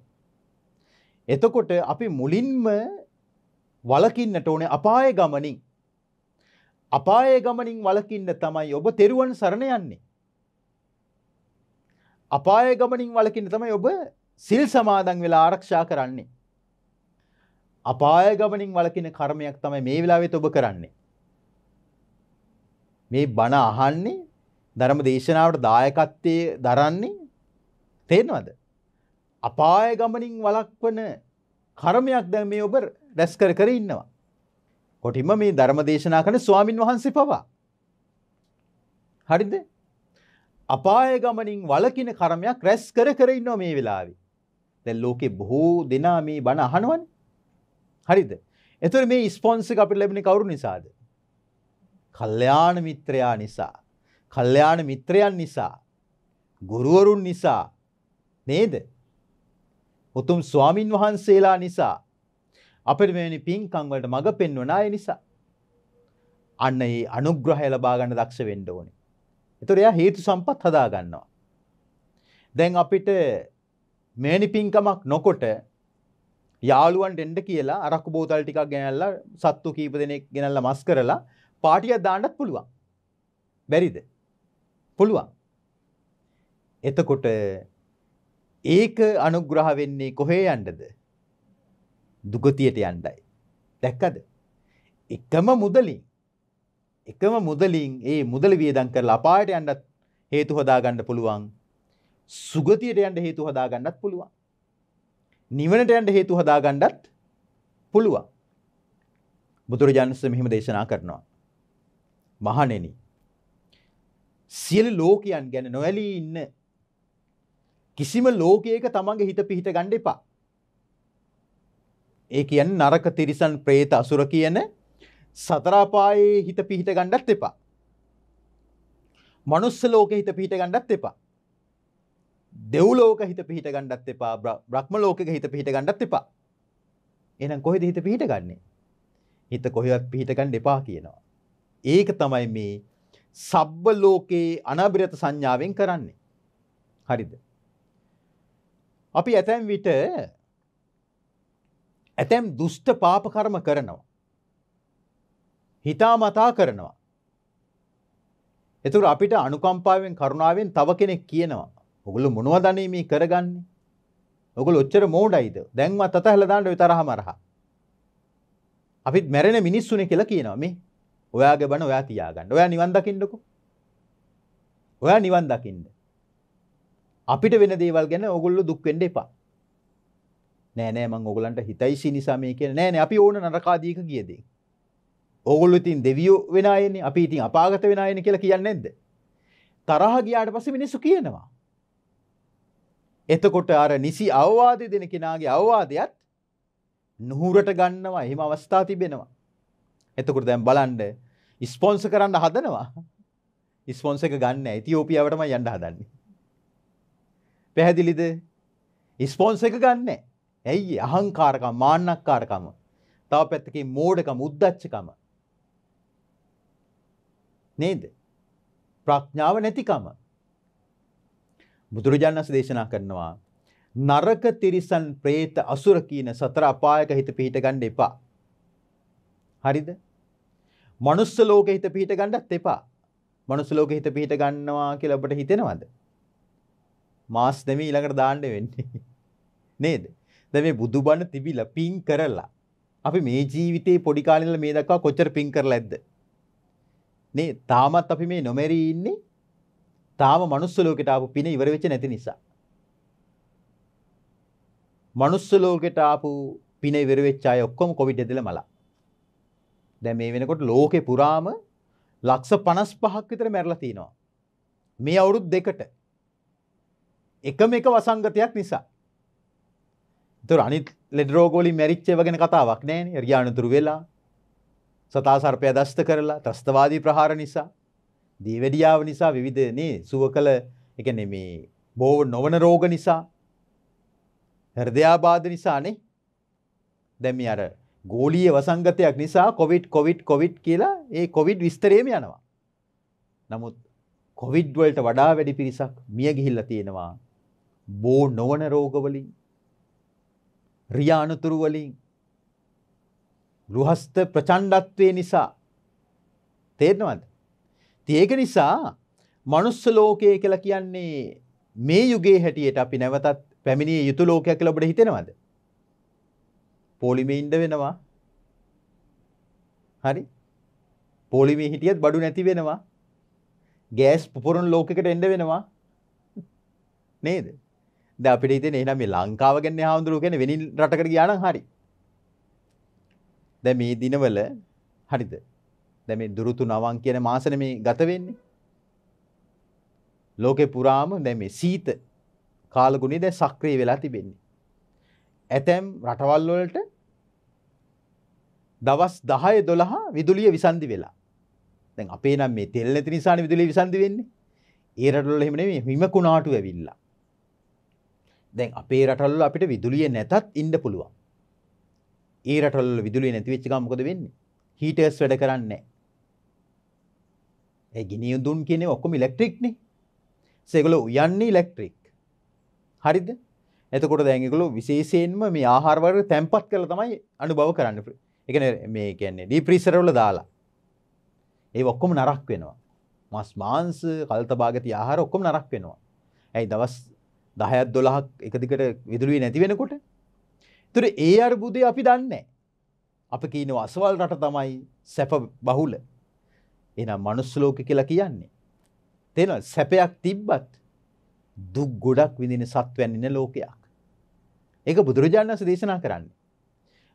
එතකොට අපි මුලින්ම වලකින්නට ඕනේ අපාය ගමනින්. අපාය ගමනින් වලකින්න තමයි ඔබ තෙරුවන් සරණ යන්නේ. අපාය ගමනින් වලකින්න තමයි ඔබ සිල් සමාදන් වෙලා ආරක්ෂා කරන්නේ. අපාය ගමනින් වලකින කර්මයක් තමයි මේ වෙලාවෙත් ඔබ කරන්නේ. මේ බණ අහන්නේ ධර්ම දේශනාවට දායකත්වයේ දරන්නේ තේරෙනවද? අපාය ගමනින් වළක්වන කර්මයක් දැන් මේ ඔබ රැස් කර කර ඉන්නවා. කොටිම මේ ධර්ම දේශනා කරන ස්වාමින් වහන්සේ පවා. හරිද? අපාය ගමනින් වළකින කර්මයක් රැස් කර කර ඉන්නවා මේ වෙලාවේ. දැන් ලෝකේ බොහෝ දෙනා මේ බණ අහනවනේ. හරිද? එතකොට මේ ස්පොන්ස් එක අපිට ලැබෙන්නේ කවුරු නිසාද? කල්යාණ මිත්‍රයා නිසා කල්යාණ මිත්‍රයන් නිසා ගුරුවරුන් නිසා නේද උතුම් ස්වාමින් වහන්සේලා නිසා අපිට මෙවැනි පින්කම් වලට මඟ පෙන්වන අය නිසා අන්න ඒ අනුග්‍රහය ලබා ගන්න දක්ෂ වෙන්න ඕනේ. ඒතර එයා හේතු සම්පත් හදා ගන්නවා. දැන් අපිට මෙවැනි පින්කමක් නොකොට යාළුවන් දෙන්න කියලා අරක්කු බෝතල් ටිකක් ගෙනල්ලා සත්තු කීප දෙනෙක් ගෙනල්ලා මස් කරලා පාටියක් දාන්නත් පුළුවන්. බැරිද? පුළුවන්. එතකොට ඒක අනුග්‍රහ වෙන්නේ කොහේ යන්නද? දුගතියට යන්නයි. දැක්කද? එකම මුදලින් එකම මුදලින් ඒ මුදල වියදම් කරලා අපායට යන්නත් හේතු හදාගන්න පුළුවන්. සුගතියට යන්න හේතු හදාගන්නත් පුළුවන්. නිවනට යන්න හේතු හදාගන්නත් පුළුවන්. බුදුරජාණන් වහන්සේ මෙහිම දේශනා කරනවා. මහණෙනි සියලු ලෝකයන් ගැන නොඇලී ඉන්න කිසිම ලෝකයක තමන්ගේ හිත පිහිට ගන්න එපා. ඒ කියන්නේ නරක තිරිසන් പ്രേත අසුර කියන සතර අපායේ හිත පිහිට ගන්නත් එපා. මනුස්ස ලෝකේ හිත පිහිට ගන්නත් එපා. දෙව් ලෝක හිත පිහිට ගන්නත් එපා. බ්‍රහ්ම ලෝකෙක හිත පිහිට ගන්නත් එපා. එහෙනම් කොහෙද හිත පිහිට ගන්නේ? හිත කොහෙවත් පිහිට ගන්න එපා කියනවා. ඒක තමයි මේ සබ්බ ලෝකේ අනබිරත සංඥාවෙන් කරන්නේ. හරිද? අපි ඇතැම් විට ඇතැම් දුෂ්ට පාප කර්ම කරනවා. හිතාමතා කරනවා. එතුර අපිට අනුකම්පාවෙන් කරුණාවෙන් තව කෙනෙක් කියනවා. ඔගොල්ලෝ මොනවද අනේ මේ කරගන්නේ? ඔගොල්ලෝ ඔච්චර මෝඩයිද? දැන්වත් අතහැලා දාන්න ඔය තරහම අරහා. අපිත් මැරෙන මිනිස්සුනේ කියලා කියනවා මේ. ඔයාගේ බන ඔයා තියාගන්න ඔයා නිවන් දකින්නකු ඔයා නිවන් දකින්න අපිට වෙන දේවල් ගැන ඔගොල්ලු දුක්වෙන්ඩ එපා නෑනෑ මං ඔගලන්ට හිතයිසි නිසා මේ කියෙන නෑන අපි ඕන නරකාදීක කියදේ ඔගොල්ලු ඉතින් දෙවියෝ වෙනයන අපි ඉතින් අපාගත වෙනයන කියලා කියන්න ඇද තරහ ගියාට පස මිනිස්සු කියනවා එතකොට අර නිසි අවවාදය දෙන කෙනාගේ අවවාදයත් නුහුරට ගන්නවා එහෙම අවස්ථා තිබෙනවා එතකොට දැම් බලන්ඩ ස්පොන්ස කරන්න හදනවා ස්පොන්ස එක ගන්න ඇතිෝපියාවටම යන්න හදන්නේ. පැහැදිලිද ස්පොන්ස එක ගන්න ඇයි අහංකාරකම් මාන්නක්කාරකම තව පැත්තකින් මෝඩකම උද්දච්චකම නේද ප්‍රඥාව නැතිකම බුදුරජාණන්ස දේශනා කරනවා නරක තිරිසන් ප්‍රේත අසුර කියන සතර අපායක හිත පිහිට ගන්න එපා හරිද මනුස්ස ලෝක හිත පිහිට ගණ්ඩත් එපා මනුස්ස ලෝක හිත පිහිට ගන්නවා කියලා ඔබට හිතෙනවද මාස් දෙමී ඊළඟට දාන්න වෙන්නේ නේද දැන් මේ බුදුබණ තිබිලා පින් කරලා අපි මේ ජීවිතේ පොඩි කාලේ ඉඳලා මේ දක්වා කොච්චර පින් කරලා ඇද්ද නේ තාමත් අපි මේ නොමරී ඉන්නේ තාම මනුස්ස ලෝකෙට ආපු පින ඉවර වෙච්ච නැති නිසා මනුස්ස ලෝකෙට ආපු පින ඉවර වෙච්ච අය ඔක්කොම කොවිඩ් ඇදලා මලා දැ මේ වෙනකොට ලෝකෙ පුරාම ලක්ස පනස් පහක් විතර මැරල තියෙනවා. මේ අවුරුත් දෙකට එකම එක වසංගතයක් නිසා. තුර අනි ලෙඩරෝගෝලි මැරිච්චව ගැන කතාවක් නෑන රියානතුරු වෙලා සතා සර්පය දස්ත කරලා ත්‍රස්තවාදී ප්‍රහාර නිසා දීවැඩියාව නිසා විවිධනේ සුව කළ එකන මේ බෝ නොවන රෝග නිසා හර්දයාබාධ නිසානේ දැමි අර ගෝලිය වසංගතයක් නිසා කොවිඩ් කොවිඩ් කොවිඩ් කියලා ඒ කොවිඩ් විස්තරේම යනවා. නමුත් කොවිඩ්වලට වඩා වැඩි පිරිසක් මිය ගිහිල්ල තියෙනවා බෝ නොවන රෝගවලින් රියානතුරුවලින් ගෘහස්ත ප්‍රචණ්ඩත්වය නිසා තේරනවද. තියක නිසා මනුස්ස ලෝකය කියලා කියන්නේ මේ යුගේ හැටියට අපි නැවතත් පැමිණිය යුතු ලෝකයක් ලබට හිතෙනවද. පොලිමේ ඉන්න වෙනවා. හරි? පොලිමේ හිටියත් බඩු නැති වෙනවා. ගෑස් පුපුරන ලෝකයකට එන්න වෙනවා. නේද? දැන් අපිට හිතෙන එහෙනම් මේ ලංකාව ගැන හාමුදුරුවෝ කියන්නේ වෙනින් රටකට ගියා නම් හරි. දැන් මේ දිනවල හරිද? දැන් මේ දුරුතු නවම් කියන මාසනේ මේ ගත වෙන්නේ. ලෝකේ පුරාම දැන් මේ සීත කාලගුණය දැන් සක්‍රිය වෙලා තිබෙන්නේ. ඇතැම් රටවල් වලට දවස් දහය දොළහා විදුලිය විසන්ධි වෙලා දැන් අපේ නම් මේ තෙල් නැති නිසාන විදුලිය විසන්ධි වෙන්නේ ඒ රටවල එහෙම නෙමෙයි හිම කුණාටු ඇවිල්ලා දැන් අපේ රටවල අපිට විදුලිය නැතත් ඉන්න පුළුවන් ඒ රටවල විදුලිය නැති වෙච්ච ගමන් මොකද වෙන්නේ හීටර්ස් වැඩ කරන්නේ ඒ ගිනි උඳුන් කියන්නේ ඔක්කොම ඉලෙක්ට්‍රික් නේ ඒගොල්ලෝ උයන්නේ ඉලෙක්ට්‍රික් හරිද එතකොට දැන් ඒගොල්ලෝ විශේෂයෙන්ම මේ ආහාර වර්ග තැම්පත් කරලා තමයි අනුභව කරන්නේ එකන මේ කියන්නේ ඩී ප්‍රීසරවල දාලා ඒ ඔක්කොම නරක් වෙනවා මස් මාන්ස කල්තබාගති ආහාර ඔක්කොම නරක් වෙනවා ඇයි දවස් දහයත් දොළහක් එකදිකට විදුරුවී නැති වෙනකොට තුර ඒ අර්බුදය අපි දන්නේ අප කියීනව අසවල් රට තමයි සැප බහුල එනම් මනුස්ලෝක කියලා කියන්නේ තෙන සැපයක් තිබ්බත් දුක් ගොඩක් විඳින සත්වැන්නන ලෝකයක් ඒක බුදුරජාණන්ස දේශනා කරන්නේ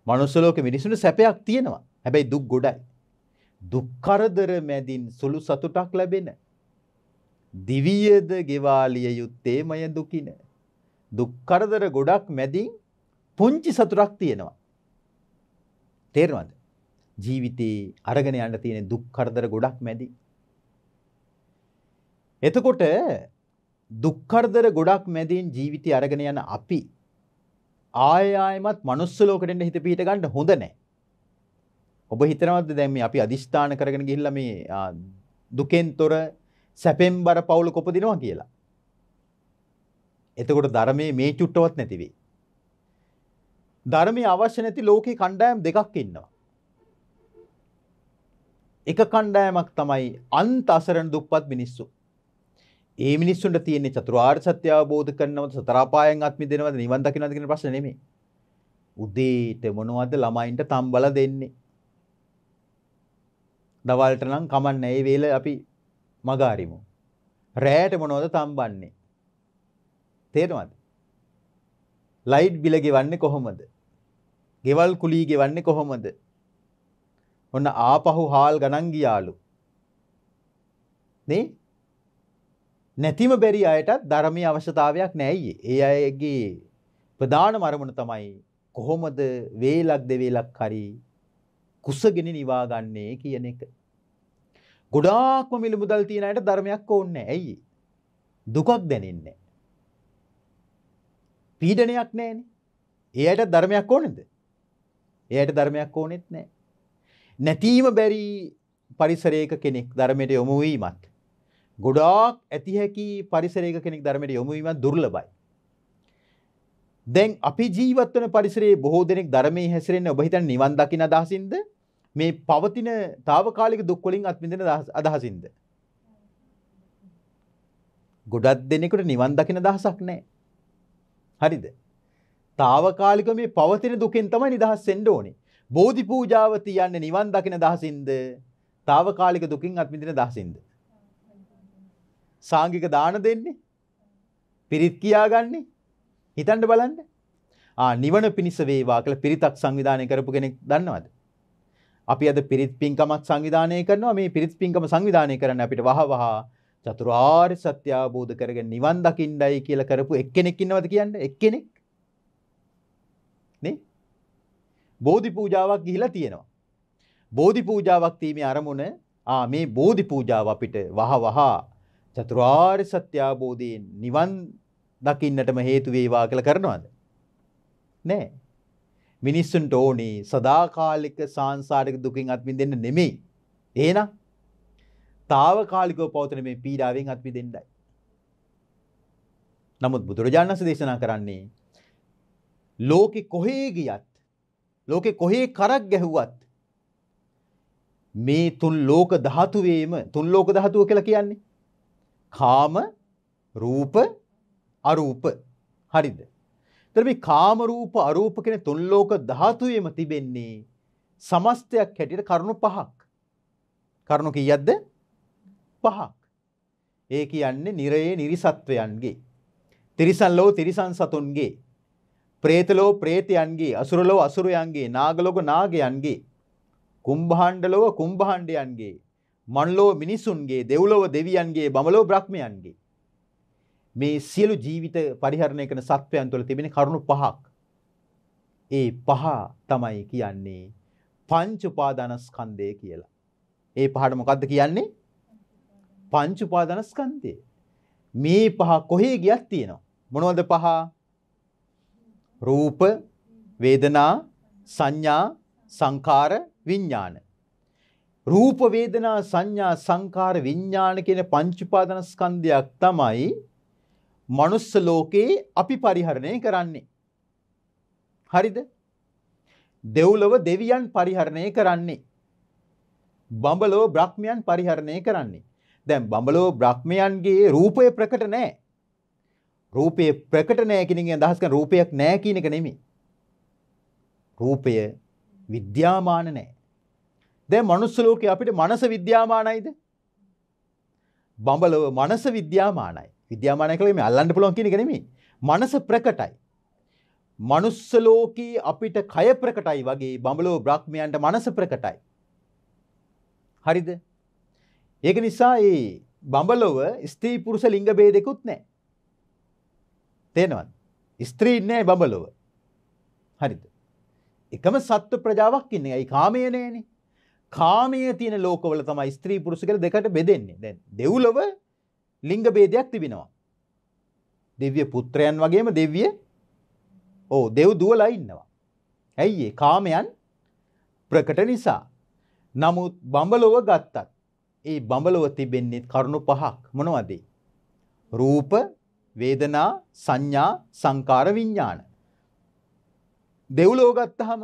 මනුස්සලෝක මිනිසුන්ට සැපයක් තියෙනවා. හැබැයි දුක් ගොඩයි. දුක්කරදර මැදින් සුළු සතුටක් ලැබෙන. දිවියද ගෙවාලිය යුත්තේමය දුකින. දුක්කරදර ගොඩක් මැදින් පුංචි සතුරක් තියෙනවා. තේරවාද. ජීවිතයේ අරගෙන යන්න තියෙන දුක්කරදර ගොඩක් මැදි. එතකොට දුක්කරදර ගොඩක් මැදින් ජීවිතය අරගෙන යන අපි ආයආයමත් මනුස්සලෝකට එන්න හිත පිට ගන්න හොඳ නෑ. ඔබ හිතනවද දැන් මේ අපි අදිෂ්ඨාන කරගෙන ගිහිල්ලා මේ දුකෙන් තොර සැපෙන් බර පවුල කොපදිනවා කියලා. එතකොට ධර්මයේ මේ චුට්ටවත් නැති වෙයි. ධර්මයේ අවශ්‍ය නැති ලෝකේ කණ්ඩායම් දෙකක් ඉන්නවා. එක කණ්ඩායමක් තමයි අන්ත අසරණ දුප්පත් මිනිස්සු. ඒ මිනිස්සුන්ට තියෙන්නේ චතුරාර්ය සත්‍ය අවබෝධ කරනවද සතරපායන් අත් මිදෙනවද නිවන් දකින්නවද කියන ප්‍රශ්නේ නෙමෙයි. උදේට මොනවද ළමයින්ට තම්බල දෙන්නේ? දවල්ට නම් කමන්නේ ඒ වේල අපි මගාරිමු. රැයට මොනවද තම්බන්නේ? තේරෙනවද? ලයිට් බිල ගෙවන්නේ කොහොමද? ගෙවල් කුලී ගෙවන්නේ කොහොමද? ඔන්න ආපහු හාල් ගණන් ගියාලු. නේ? නැතිම බැරි අයටත් ධර්මය අවශ්‍යතාවයක් නැයි. ඒ අයගේ ප්‍රධාන මරමුණ තමයි කොහොමද වේලක් දෙවේලක් හරි කුසගෙන නිවාගන්නේ කියන එක. ගොඩාක්ම මිල මුදල් තියෙන අයට ධර්මයක් ඕන්නේ ඇයි. දුකක් දැනෙන්නේ. පීඩනයක් නෑන. ඒයට ධර්මයක් ඕනෙද. එයට ධර්මයක් ඕනෙත් නෑ. නැතිීම බැරි පරිසරයක කෙනෙක් ධර්මයට යොමුවීමත්. ගොඩාක් ඇතිහැකි පරිසරයක කෙනෙක් ධර්මයට යොමුවීම දුර්ලබයි. දැන් අපි ජීවත්වන පරිසරයේ බොහෝ දෙනෙක් ධර්මයේ හැසිරෙන්නේ ඔබ හිතන්නේ නිවන් දකින අදහසින්ද මේ පවතින తాවකාලික දුක් වලින් අත්විඳින අදහසින්ද ගොඩක් දෙනෙකුට නිවන් දකින අදහසක් නැහැ. හරිද? తాවකාලික මේ පවතින දුකෙන් තමයි නිදහස් වෙන්න ඕනේ. බෝධි පූජාව තියන්නේ නිවන් දකින අදහසින්ද? తాවකාලික දුකින් අත්විඳින අදහසින්ද? සාංගික දාන දෙන්නේ පිරිත් කියාගන්නේ හිතන්ට බලන්න නිවන පිණිස වේවා කළ පිරිතක් සංවිධානය කරපු කෙනෙක් දන්නවද. අපි අද පිරිත් පින්කමත් සංවිධානය කරනවා මේ පිරිත් පින්කම සංවිධානය කරන්න අපිට වහවහා චතුරාර් සත්‍යාබෝධ කරගෙන නිවන් දකිින්ඩයි කියල කරපු එක්කෙනෙක් ඉන්නවද කියන්න එක්කෙනෙක් බෝධි පූජාවක් ගිහිලා තියෙනවා. බෝධි පූජාවක් තීමේ අරමුණ මේ බෝධි පූජාව අපිට වහ වහා චතුරාර් සත්‍යාබෝධයෙන් නිවන් දකින්නටම හේතු වේවා කළ කරනවාද. නෑ. මිනිස්සුන්ට ඕනේ සදාකාලික සංසාරික දුකින් අත්මින් දෙන්න නෙමෙයි. ඒනම් තාවකාලිකව පවතන මේ පීඩාවෙන් අත්මි දෙන්නයි. නමුත් බුදුරජාණන්ස දේශනා කරන්නේ ලෝකෙ කොහේ ගියත් ලෝකෙ කොහේ කරක් ගැහුවත් මේ තුන් ලෝක ධාතුවේම තුන් ලෝක ධාතුව කියලා කියන්නේ කාම රූප අරූප හරිද. තරම කාමරූප අරූප කෙන තුන් ලෝක ධාතුවම තිබෙන්නේ සමස්තයක් හැටියට කරුණු පහක්. කරුණු කියද්ද පහක්. ඒ කියන්නේ නිරයේ නිරිසත්වයන්ගේ. තිරිසල්ලෝ තිරිසන් සතුන්ගේ. ප්‍රේතලෝ ප්‍රේතයන්ගේ අසුරලෝ අසුරයන්ගේ නාගලොක නාගයන්ගේ. කුම්භහන්ඩලොව කුම්භහන්ඩයන්ගේ මන්ලෝ මිනිසුන්ගේ දෙව්ලොව දෙවියන්ගේ බමලෝ බ්‍රහ්මයන්ගේ. මේ සියලු ජීවිත පරිහරණය කන සත්වයන් තුළ තිබෙන කරුණු පහක්. ඒ පහ තමයි කියන්නේ පංචුපාදනස්කන්දය කියලා. ඒ පහට මොකක්ද කියන්නේ පංචුපාදනස්කන්දය. මේ පහ කොහේ ගියත් තියෙනවා. මොනවද පහ රූප වේදනා සංඥා සංකාර විඤ්ඥාන රූප වේදනා සංඥා සංකාර විඥාන කියන පංච උපාදානස්කන්ධයක් තමයි මනුස්ස ලෝකේ අපි පරිහරණය කරන්නේ. හරිද? දෙව්ලොව දෙවියන් පරිහරණය කරන්නේ. බඹලෝ බ්‍රහ්මයන් පරිහරණය කරන්නේ. දැන් බඹලෝ බ්‍රහ්මයන්ගේ රූපය ප්‍රකට නැහැ. රූපය ප්‍රකට නැහැ කියන එකෙන් අදහස් කරන රූපයක් නැහැ කියන එක නෙමෙයි. රූපය විද්‍යාමාන නැහැ. දැ මනුස්සලෝක අපිට මනස විද්‍යාමානයිද. බඹලව මනස විද්‍යාමානයි විද්‍යාමානය කළේ අල්ලන්න පුළොන් කියෙන ගෙනෙමි මනස ප්‍රකටයි. මනුස්සලෝකී අපිට කය ප්‍රකටයි වගේ බඹලෝ බ්‍රහ්මයන්ට මනස ප්‍රකටයි. හරිද ඒක නිසා ඒ බඹලොව ස්ත්‍රී පුරුෂ ලිංග බේදෙකුත් නෑ. තේනවත් ස්ත්‍රී නෑ බඹලොව හරිද. එකම සත්ව ප්‍රජාවක් ඉන්නේ ඇයි කාමයනයනේ කාමය තියෙන ලෝකවල තමයි ස්ත්‍රී පුරුෂ කියලා දෙකට බෙදෙන්නේ. දැන් දෙව්ලොව ලිංග ભેදයක් තිබෙනවා. දිව්‍ය පුත්‍රයන් වගේම දිව්‍ය ඕ දෙව් දුවලා ඉන්නවා. ඇයි ඒ කාමයන් ප්‍රකට නිසා. නමුත් බඹලොව ගත්තත් ඒ බඹලොව තිබෙන්නේ කරුණු පහක් මොනවද? රූප, වේදනා, සංඥා, සංකාර, විඥාන. දෙව්ලොව ගත්තාම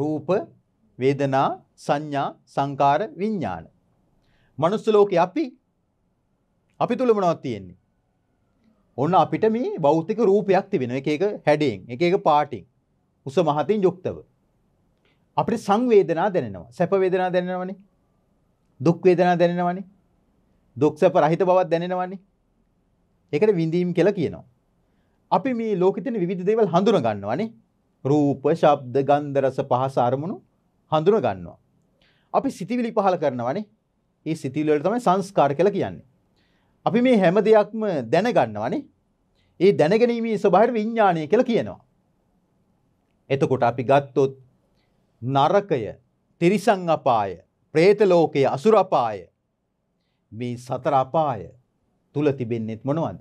රූප වේදනා සංඥා සංකාර විඥාන. මනුස්ස ලෝකේ අපි අපි තුල මොනවද තියෙන්නේ? ඔන්න අපිට මේ භෞතික රූපයක් තිබෙනවා. එක එක හැඩයෙන්, එක එක පාටින්, උස මහතින් යුක්තව. අපිට සංවේදනා දැනෙනවා. සැප වේදනා දැනෙනවනේ. දුක් වේදනා දැනෙනවනේ. දුක් සැප රහිත බවක් දැනෙනවනේ. ඒකට විඳීම් කියලා කියනවා. අපි මේ ලෝකෙ තියෙන විවිධ දේවල් හඳුනා ගන්නවානේ. රූප, ශබ්ද, ගන්ධ, රස, පහස අරමුණු හඳුන ගන්නවා. අපි සිතිවිලි පහල කරනවනේ ඒ සිතිවිලට තමයි සංස්කාර කළ කියන්නේ. අපි මේ හැම දෙයක්ම දැනගන්නවනේ ඒ දැනගැනීමේ ස්වභාවය විඥානය කියලා කියනවා. එතකොට අපි ගත්තොත් නරකය, තිරිසන් අපාය, പ്രേත ලෝකය, අසුර අපාය මේ සතර අපාය තුල තිබෙන්නේත් මොනවද?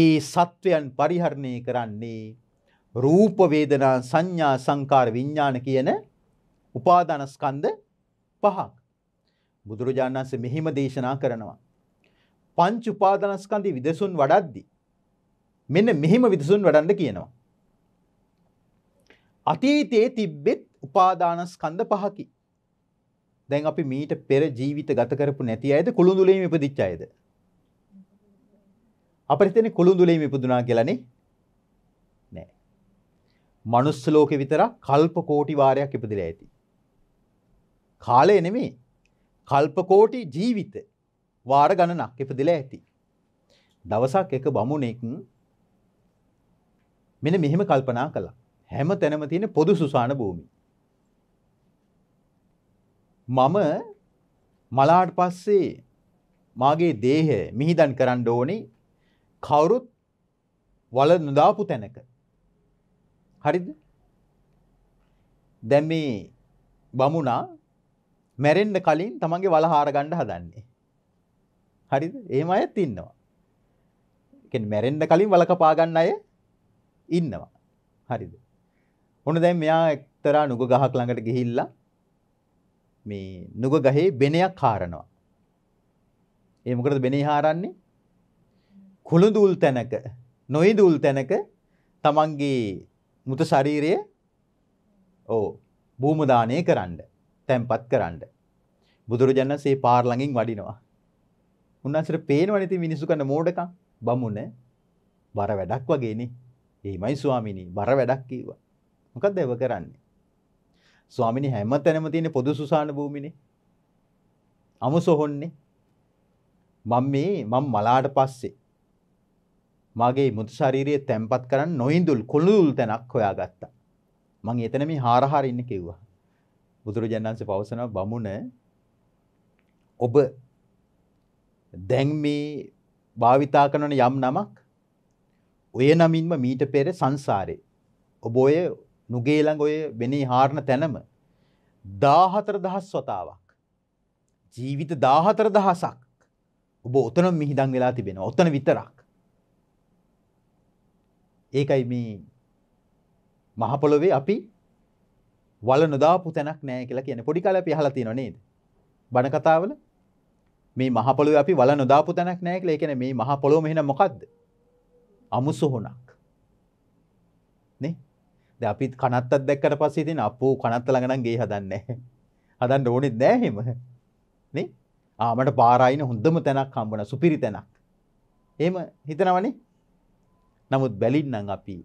ඒ සත්වයන් පරිහරණය කරන්නේ රූප වේදනා සංඥා සංකාර විඥාන කියන උපාදානස්කන්ධ පහක්. බුදුරජාණන් වහන්සේ මෙහිම දේශනා කරනවා. පංච උපාදානස්කන්ධ විදසුන් වඩද්දි මෙන්න මෙහිම විදසුන් වඩන්න කියනවා. අතීතයේ තිබ්බෙත් උපාදානස්කන්ධ පහකි. දැන් අපි මීට පෙර ජීවිත ගත කරපු නැති අයද කුළුඳුලේම ඉපදිච්ච අයද? අපිට තියෙන කුළුඳුලේම ඉපදුනා කියලානේ. නෑ. මනුස්ස ලෝකේ විතර කල්ප කෝටි වාරයක් ඉපදිලා ඇති. කාලය නෙමේ කල්පකෝටි ජීවිත වාර ගණනක් එපදිල ඇති. දවසක් එක බමුණෙක් මෙන මෙහෙම කල්පනා කළා හැම තැනම තියෙන පොදු සුසාන භූමි. මම මලාට පස්සේ මාගේ දේහය මිහිදන් කරන්න ඕනේ කවුරුත් වල නොදාපු තැනක. හරිද? දැන් මේ බමුණා මැරෙන්ඩ කලින් තමන්ගේ වල හාරගණ්ඩ හදන්නේ. හරිද ඒම අයත් ඉන්නවා. මැරෙන්ඩ කලින් වලක පාගන්න අය ඉන්නවා. හරිද. හොන දැන් මෙයා එක්තරා නුග ගහක් ළඟට ගිහිල්ලා මේ නුග ගහේ බෙනයක් කාරනවා. ඒ මොකද බෙනේ හාරන්නේ කුළුඳුල් තැනක නොයිදුල් තැනක තමන්ගේ මුත ශරීරය ඕ භූමදානය කරන්න. තැන්පත් කරන්න. බුදුරජාණන්සේ පාර ළඟින් වඩිනවා. උන්වහන්සේට පේනවනේ ඉතින් මිනිස්සු කරන මෝඩකම් බමුණ බර වැඩක් වගේනේ. එයිමයි ස්වාමිනී බර වැඩක් කිව්වා. මොකද්ද ඒව කරන්නේ? ස්වාමිනී හැමතැනම තියෙන පොදු සුසාන භූමිනේ. අමුසොහොන්නේ. මම මේ මම මලාට පස්සේ මගේ මුතු ශරීරය තැම්පත් කරන්න නොහිඳුල් කුළුල් තැනක් හොයාගත්තා. මං එතන මේ හාරහාර ඉන්න කිව්වා. බුදුරජාණන්සේ පවසනවා බමුණ ඔබ දැන් මේ භාවිතා කරන යම් නමක් ඔය නමින්ම මීට පෙර සංසාරේ ඔබ ඔය නුගේ ළඟ ඔය වෙනේ හාරන තැනම 14000 වතාවක් ජීවිත 14000ක් ඔබ ඔතන මිහිදන් වෙලා තිබෙනවා ඔතන විතරක් ඒකයි මේ මහ පොළොවේ අපි වල නොදාපු තැනක් නෑ කියලා කියන පොඩි කාලේ අපි අහලා තියෙනව නේද? බණ කතාවල මේ මහ පොළොවේ අපි වල නොදාපු තැනක් නෑ කියලා. ඒ කියන්නේ මේ මහ පොළොව මෙහෙනම් මොකද්ද? අමුසොහොනක්. නේ? දැන් අපි කනත්තක් දැක්කට පස්සේ ඉතින් අපෝ කනත්ත ළඟ නම් ගේ හදන්නේ නෑ. හදන්න ඕනෙත් නෑ එහෙම. නේ? ආ මට පාර අයින හොඳම තැනක් හම්බුණා සුපිරි තැනක්. එහෙම හිතනවනේ. නමුත් බැලින්නම් අපි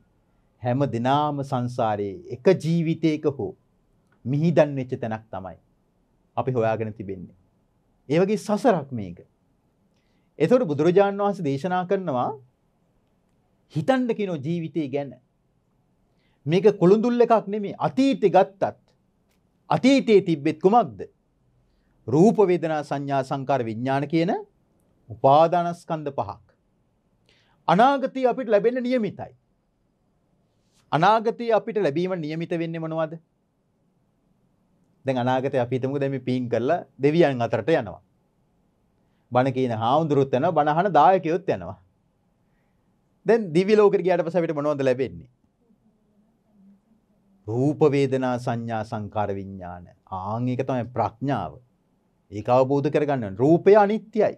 හැම දිනාම සංසාරයේ එක ජීවිතයක හෝ මිහිදන් වෙච්ච තැනක් තමයි අපි හොයාගෙන තිබෙන්නේ. ඒ වගේ සසරක් මේක. එතකොට බුදුරජාණන් වහන්සේ දේශනා කරනවා හිතන්න කියන ජීවිතය ගැන. මේක කුළුඳුල් එකක් නෙමේ අතීතේ ගත්තත් අතීතයේ තිබෙත් කුමක්ද? රූප වේදනා සංඥා සංකාර විඥාන කියන උපාදානස්කන්ධ පහක්. අනාගතය අපිට ලැබෙන්න નિયમિતයි. අනාගතය අපිට ලැබීම નિયમિત වෙන්නේ මොනවද? දැන් අනාගත අපිතමු දැම පින් කරලා දෙවියන් අතරට යනවා. බණ කියන හාමුදුරුත් යනවා බණහන දායකයොත් යනවා. දැන් දිවි ලෝකෙට ගියාට පස්සේ අපිට මොනවද ලැබෙන්නේ? රූප වේදනා සංඥා සංකාර විඥාන. ආන් එක තමයි ප්‍රඥාව. ඒක අවබෝධ කරගන්න ඕනේ. රූපය අනිත්‍යයි.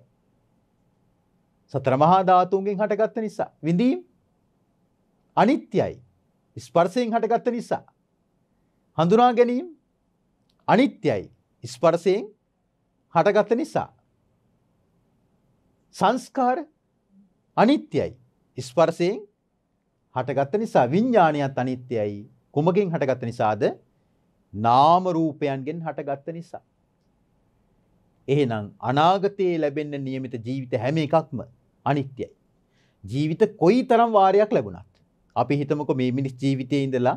සතර මහා ධාතුන්ගෙන් හටගත්ත නිසා විඳීම් අනිත්‍යයි. ස්පර්ශයෙන් හටගත්ත නිසා හඳුනා ගැනීම අනිත්‍යයි ස්පර්ශයෙන් හටගත නිසා. සංස්කාර අනිත්‍යයි ස්පර්ශයෙන් හටගත්ත නිසා විඤ්ඥානයත් අනිත්‍යයි කුමගින් හටගත්ත නිසාද නාම රූපයන්ගෙන් හටගත්ත නිසා. එහෙනම් අනාගතයේ ලැබෙන්න නියමිත ජීවිත හැම එකක්ම අනිත්‍යයි. ජීවිත කොයි තරම් වාරයක් ලැබුණත්. අපි හිතමක මේ මිනිස් ජීවිතය ඉඳලා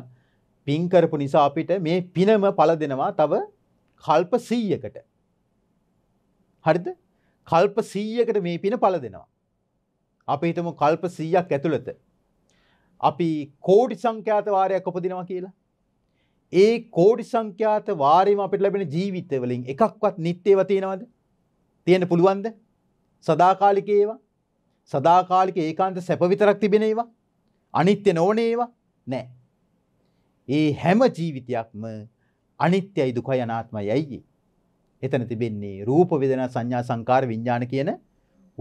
පින් කරපු නිසා අපිට මේ පිනම පල දෙනවා තව කල්ප සීයකට. හරිද කල්ප සීයකට මේ පින පල දෙනවා. අපි හිතම කල්ප සීයක් ඇතුළත. අපි කෝඩි සංඛ්‍යාත වාරයක් උපදිනවා කියලා. ඒ කෝඩි සංඛ්‍යාත වාරයම අපිට ලැබෙන ජීවිතවලින් එකක්වත් නිත්‍යව තියෙනවද? තියෙන්න පුළුවන්ද? සදාකාලික ඒවා. සදාකාලික ඒකාන්ත සැප විතරක් තිබෙන ඒවා. අනිත්‍ය නොවන ඒවා නෑ. ඒ හැම ජීවිතයක්ම අනිත්‍යයි දුකයි අනාත්මයි ඇයි එතන තිබෙන්නේ රූප වේදනා සංඥා සංකාර විඥාන කියන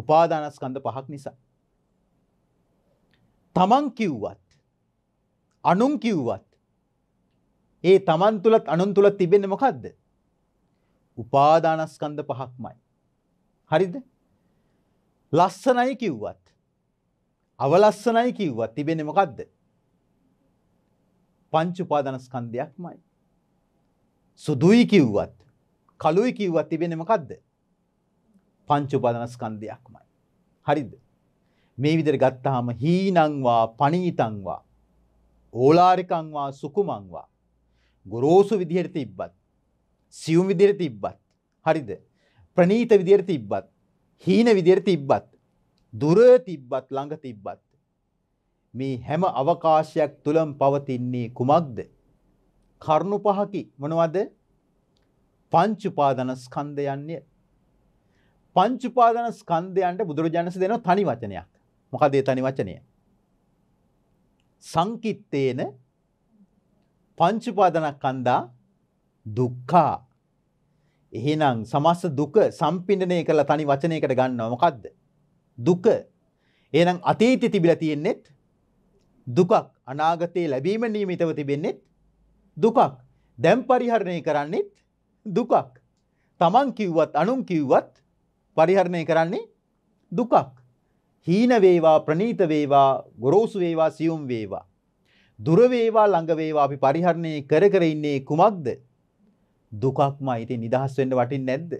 උපාදානස්කන්ධ පහක් නිසා තමන් කිව්වත් අනුන් කිව්වත් ඒ තමන් තුලත් අනුන් තුලත් තිබෙන්නේ මොකද්ද උපාදානස්කන්ධ පහක්මයි හරිද ලස්සනයි කිව්වත් අවලස්සනයි කිව්වත් තිබෙන්නේ මොකද්ද පංච උපාදානස්කන්ධයක්මයි. සුදුයි කිව්වත් කළුයි කිව්වත් තිබෙන්නේ මොකද්ද? පංච උපාදානස්කන්ධයක්මයි. හරිද? මේ විදිහට ගත්තාම හීනංවා පණීතංවා ඕලාරිකංවා සුකුමංවා ගොරෝසු විදිහට තිබ්බත් සියුම් විදිහට තිබ්බත් හරිද? ප්‍රණීත විදිහට තිබ්බත් හීන විදිහට තිබ්බත් දුර තිබ්බත් ළඟ තිබ්බත් මේ හැම අවකාශයක් තුළම පවතින්නේ කුමක්ද? කරුණු පහකි මොනවද? පංච උපාදානස්කන්ධයන්ය. පංච උපාදානස්කන්ධයන්ට බුදුරජාණන්ස දෙන තනි වචනයක්. මොකද ඒ තනි වචනය? සංකිට්තේන පංච උපාදානස්කන්ධා දුක්ඛා එහෙනම් සමස්ත දුක සම්පින්ඩනය කරලා තනි වචනයකට ගන්නවා මොකද්ද දුක එහෙනම් අතීතයේ තිබිලා තියෙන්නේත් දුකක් අනාගතයේ ලැබීම නීමිතව තිබෙන්නේත් දුකක් දැම් පරිහරණය කරන්නෙත් දුකක් තමන් කිව්වත් අනුම් කිව්වත් පරිහරණය කරන්නේ දුකක් හීනවේවා ප්‍රනීතවේවා ගොරෝසු වේවා සියුම් වේවා දුරවේවා ළඟවේවා අපි පරිහරණය කර කර ඉන්නේ කුමක්ද දුකක්ම ඉතින් නිදහස් වෙන්න වටින් නැද්ද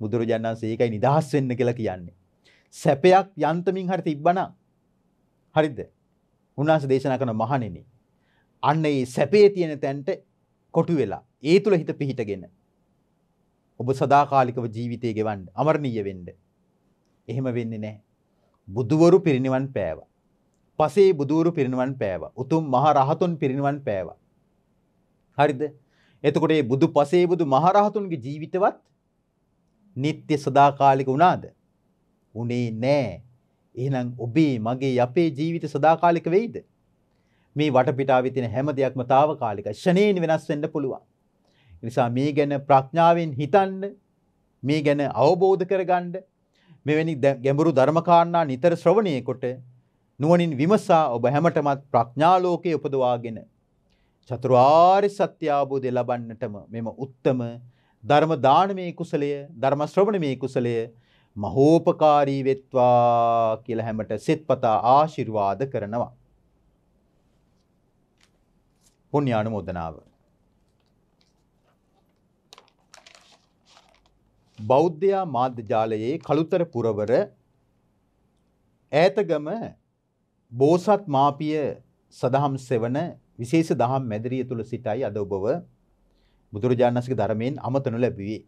බුදුරජාණන්සේ ඒකයි නිදහස් වෙන්න කියලා කියන්නේ සැපයක් යන්තමින් හරි තිබ්බනම් හරිද උන්වහන්සේ දේශනා කරන මහණෙනි අන්න ඒ සැපේ තියෙන තැනට කොටු වෙලා ඒ තුල හිත පිහිටගෙන ඔබ සදාකාලිකව ජීවිතේ ගෙවන්න අමරණීය වෙන්න. එහෙම වෙන්නේ නැහැ. බුදුවරු පිරිනිවන් පෑවා. පසේ බුදුවරු පිරිනිවන් පෑවා. උතුම් මහ රහතුන් පිරිනිවන් පෑවා. හරිද? එතකොට මේ බුදු පසේ බුදු මහ රහතුන්ගේ ජීවිතවත් නিত্য සදාකාලික වුණාද? උනේ නැහැ. එහෙනම් ඔබේ මගේ අපේ ජීවිත සදාකාලික වෙයිද? මේ වටපිටාවේ තියෙන හැම දෙයක්ම తాවකාලික ෂණේන වෙනස් වෙන්න පුළුවන්. ඒ නිසා මේ ගැන ප්‍රඥාවෙන් හිතන්න, මේ ගැන අවබෝධ කරගන්න, මෙවැනි ගැඹුරු ධර්මකාරණා නිතර ශ්‍රවණය කොට නුවණින් විමසා ඔබ හැමතෙමත් ප්‍රඥා ලෝකයේ උපදවාගෙන චතුරාර්ය සත්‍ය අවබෝධය ලබන්නටම මෙම උත්තම ධර්ම දානමේ කුසලය, ධර්ම ශ්‍රවණමේ කුසලය මහෝපකාරී වෙත්වා කියලා හැමට සෙත්පතා ආශිර්වාද කරනවා. පුණ්‍ය අනුමෝදනාව. බෞද්ධයා මාධ්‍ය ජාලයේ කළුතර පුරවර ඈතගම බෝසත් මාපිය සදහම් සෙවන විශේෂ දහම් මැදිරිය තුළ සිටයි අද ඔබව බුදුරජාණන්සේගේ ධර්මයෙන් අමතනු ලැබුවේ.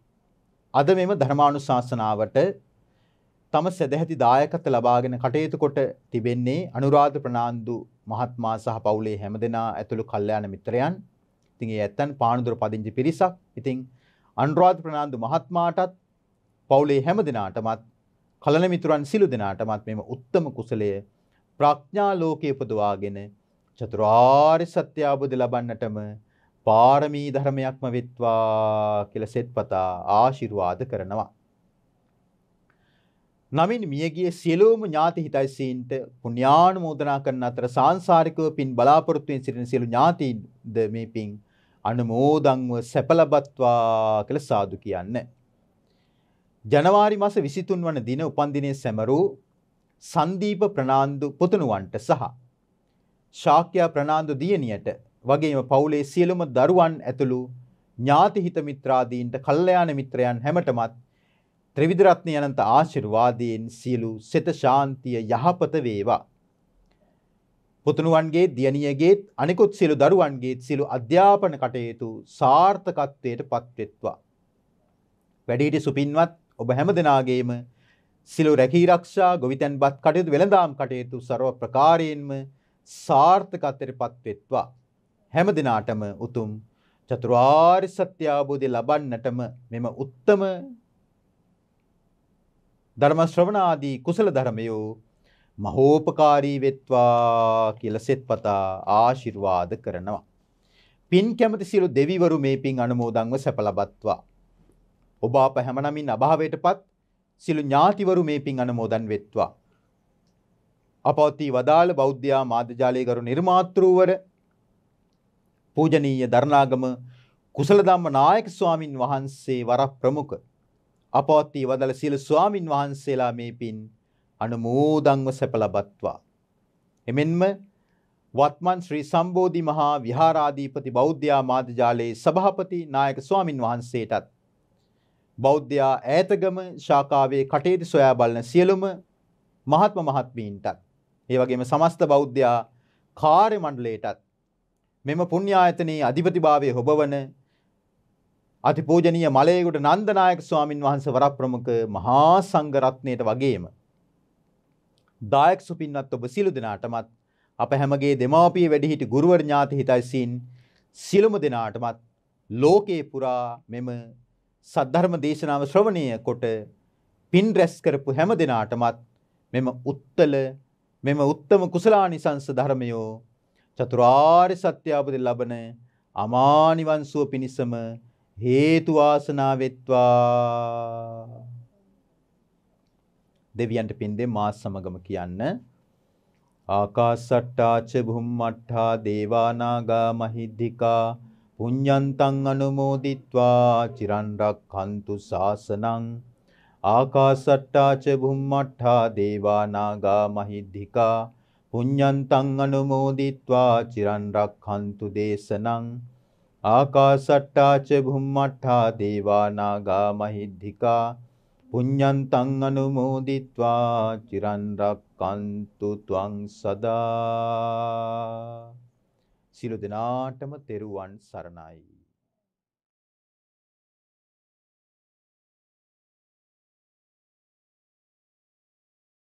අද මෙම ධර්මානුශාසනාවට තම සැදැහැති දායකත්ව ලබාගෙන කටයුතු කොට තිබෙන්නේ අනුරාධ ප්‍රනාන්දු මහත්මයා සහ පවුලේ හැමදෙනා ඇතුළු කල්යාණ මිත්‍රයන්. ඉතින් ඒ ඇත්තන් පානදුර පදිංචි පිරිසක්. ඉතින් අනුරාධ ප්‍රනාන්දු මහත්මයාටත් පවුලේ හැමදෙනාටමත් කලන මිතුරන් සිළු දෙනාටමත් මෙම උත්තම කුසලය ප්‍රඥා ලෝකයේ උපදවාගෙන චතුරාර්ය සත්‍ය අවබෝධ ලබන්නටම පාරමී ධර්මයක්ම වෙත්වා කියලා සෙත්පතා ආශිර්වාද කරනවා. නමින් මියගිය සියලුම ඥාති හිතයිසීන්ට පුණ්‍යානුමෝදනා කරන අතර සාංශාරිකව පින් බලාපොරොත්තුෙන් සිටින සියලු ඥාතීන්ද මේ පින් අනුමෝදන්ව සැප ලබත්වා කියලා සාදු කියන්න. ජනවාරි මාස 23 වන දින උපන්දිනයේ සැමරූ සන්දීප ප්‍රනාන්දු පුතුණුවන්ට සහ ශාක්‍ය ප්‍රනාන්දු දියණියට වගේම පවුලේ සියලුම දරුවන් ඇතුළු ඥාති හිත මිත්‍රාදීන්ට කල්යාණ මිත්‍රයන් හැමටමත් ත්‍රිවිධරත්නය අනන්ත ආශිර්වාදයෙන් සියලු සෙත ශාන්තිය යහපත වේවා. පුතුණුවන්ගේ දියණියගේත් අනිකුත් සියලු දරුවන්ගේත් සියලු අධ්‍යාපන කටයුතු සාර්ථකත්වයට පත්වෙත්වා. වැඩිහිටි සුපින්වත් ඔබ හැම දෙනාගේම සිලු රැකී රක්ෂා ගොවිතැන්පත් කටයුතු වෙළඳාම් කටයුතු ਸਰව ප්‍රකාරයෙන්ම සාර්ථකත්වයට පත්වෙත්වා. හැම දිනාටම උතුම් චතුරාර්ය සත්‍ය අවබෝධය ලබන්නටම මෙම උත්තම ධර්ම ශ්‍රවණාදී කුසල ධර්මයෝ මහෝපකාරී වෙත්වා කියලා සෙත්පතා ආශිර්වාද කරනවා. පින් කැමති සියලු දෙවිවරු මේ පින් අනුමෝදන්ව සැප ලබත්වා. ඔබ අප හැමනමින් අභාවයටපත් සියලු ඥාතිවරු මේ පින් අනුමෝදන් වෙත්වා. අපවත්ී වදාළ බෞද්ධයා මාධ්‍යජාලයේ ගරු නිර්මාතෘවර පූජනීය දරණාගම කුසලධම්ම නායක ස්වාමින් වහන්සේ වරක් ප්‍රමුඛ අපවත්ී වදල සියලු ස්වාමින් වහන්සේලා මේ පින් අනුමෝදන්ව සැප ලබත්වා. එමෙන්ම වත්මන් ශ්‍රී සම්බෝධි මහා විහාරාධීපති බෞද්ධයා මාධ්‍යාලයේ සභාපති නායක ස්වාමින් වහන්සේටත් බෞද්ධයා ඈතගම ශාකාවේ කටේති සොයා බලන සියලුම මහත්ම මහත්මීන්ටත් ඒ වගේම සමස්ත බෞද්ධයා කාර්ය මණ්ඩලයටත් මෙම පුණ්‍යායතනයේ අධිපතිභාවය හොබවන අතිපූජනීය මලේගොඩ නන්දනායක ස්වාමින් වහන්සේ වරප්‍රමුඛ මහා සංඝ රත්නයට වගේම දායක සුපින්වත් ඔබ සියලු දෙනාටමත් අප හැමගේ දෙමාපිය වැඩිහිටි ගුරුවර ඥාති හිතයිසින් සියලුම දෙනාටමත් ලෝකේ පුරා මෙම සද්ධර්ම දේශනාව ශ්‍රවණය කොට පින් රැස් කරපු හැම දෙනාටමත් මෙම උත්තල මෙම උත්තම කුසලානිසංස ධර්මයෝ චතුරාර්ය සත්‍ය අවබෝධය ලබන අමා නිවන් සුව පිණිසම හේතු වාසනා වෙත්වා දෙවියන්ට පින් දෙ මා සමගම කියන්න ආකාසට්ටාච බුම්මට්ටා දේවානාගා මහිද්దికා පුඤ්ඤන්තං අනුමෝදිත්වා චිරන් රක්ඛන්තු සාසනං ආකාසට්ටාච බුම්මට්ටා දේවානාගා මහිද්దికා පුඤ්ඤන්තං අනුමෝදිත්වා චිරන් රක්ඛන්තු දේශනං ආකාසට්ටා ච භුම්මට්ටා දේවා නාග මහිද්దికා පුඤ්ඤන්තං අනුමෝදිත්වා චිරන් රක්칸තු ත්වං සදා සිළු දිනාටම තෙරුවන් සරණයි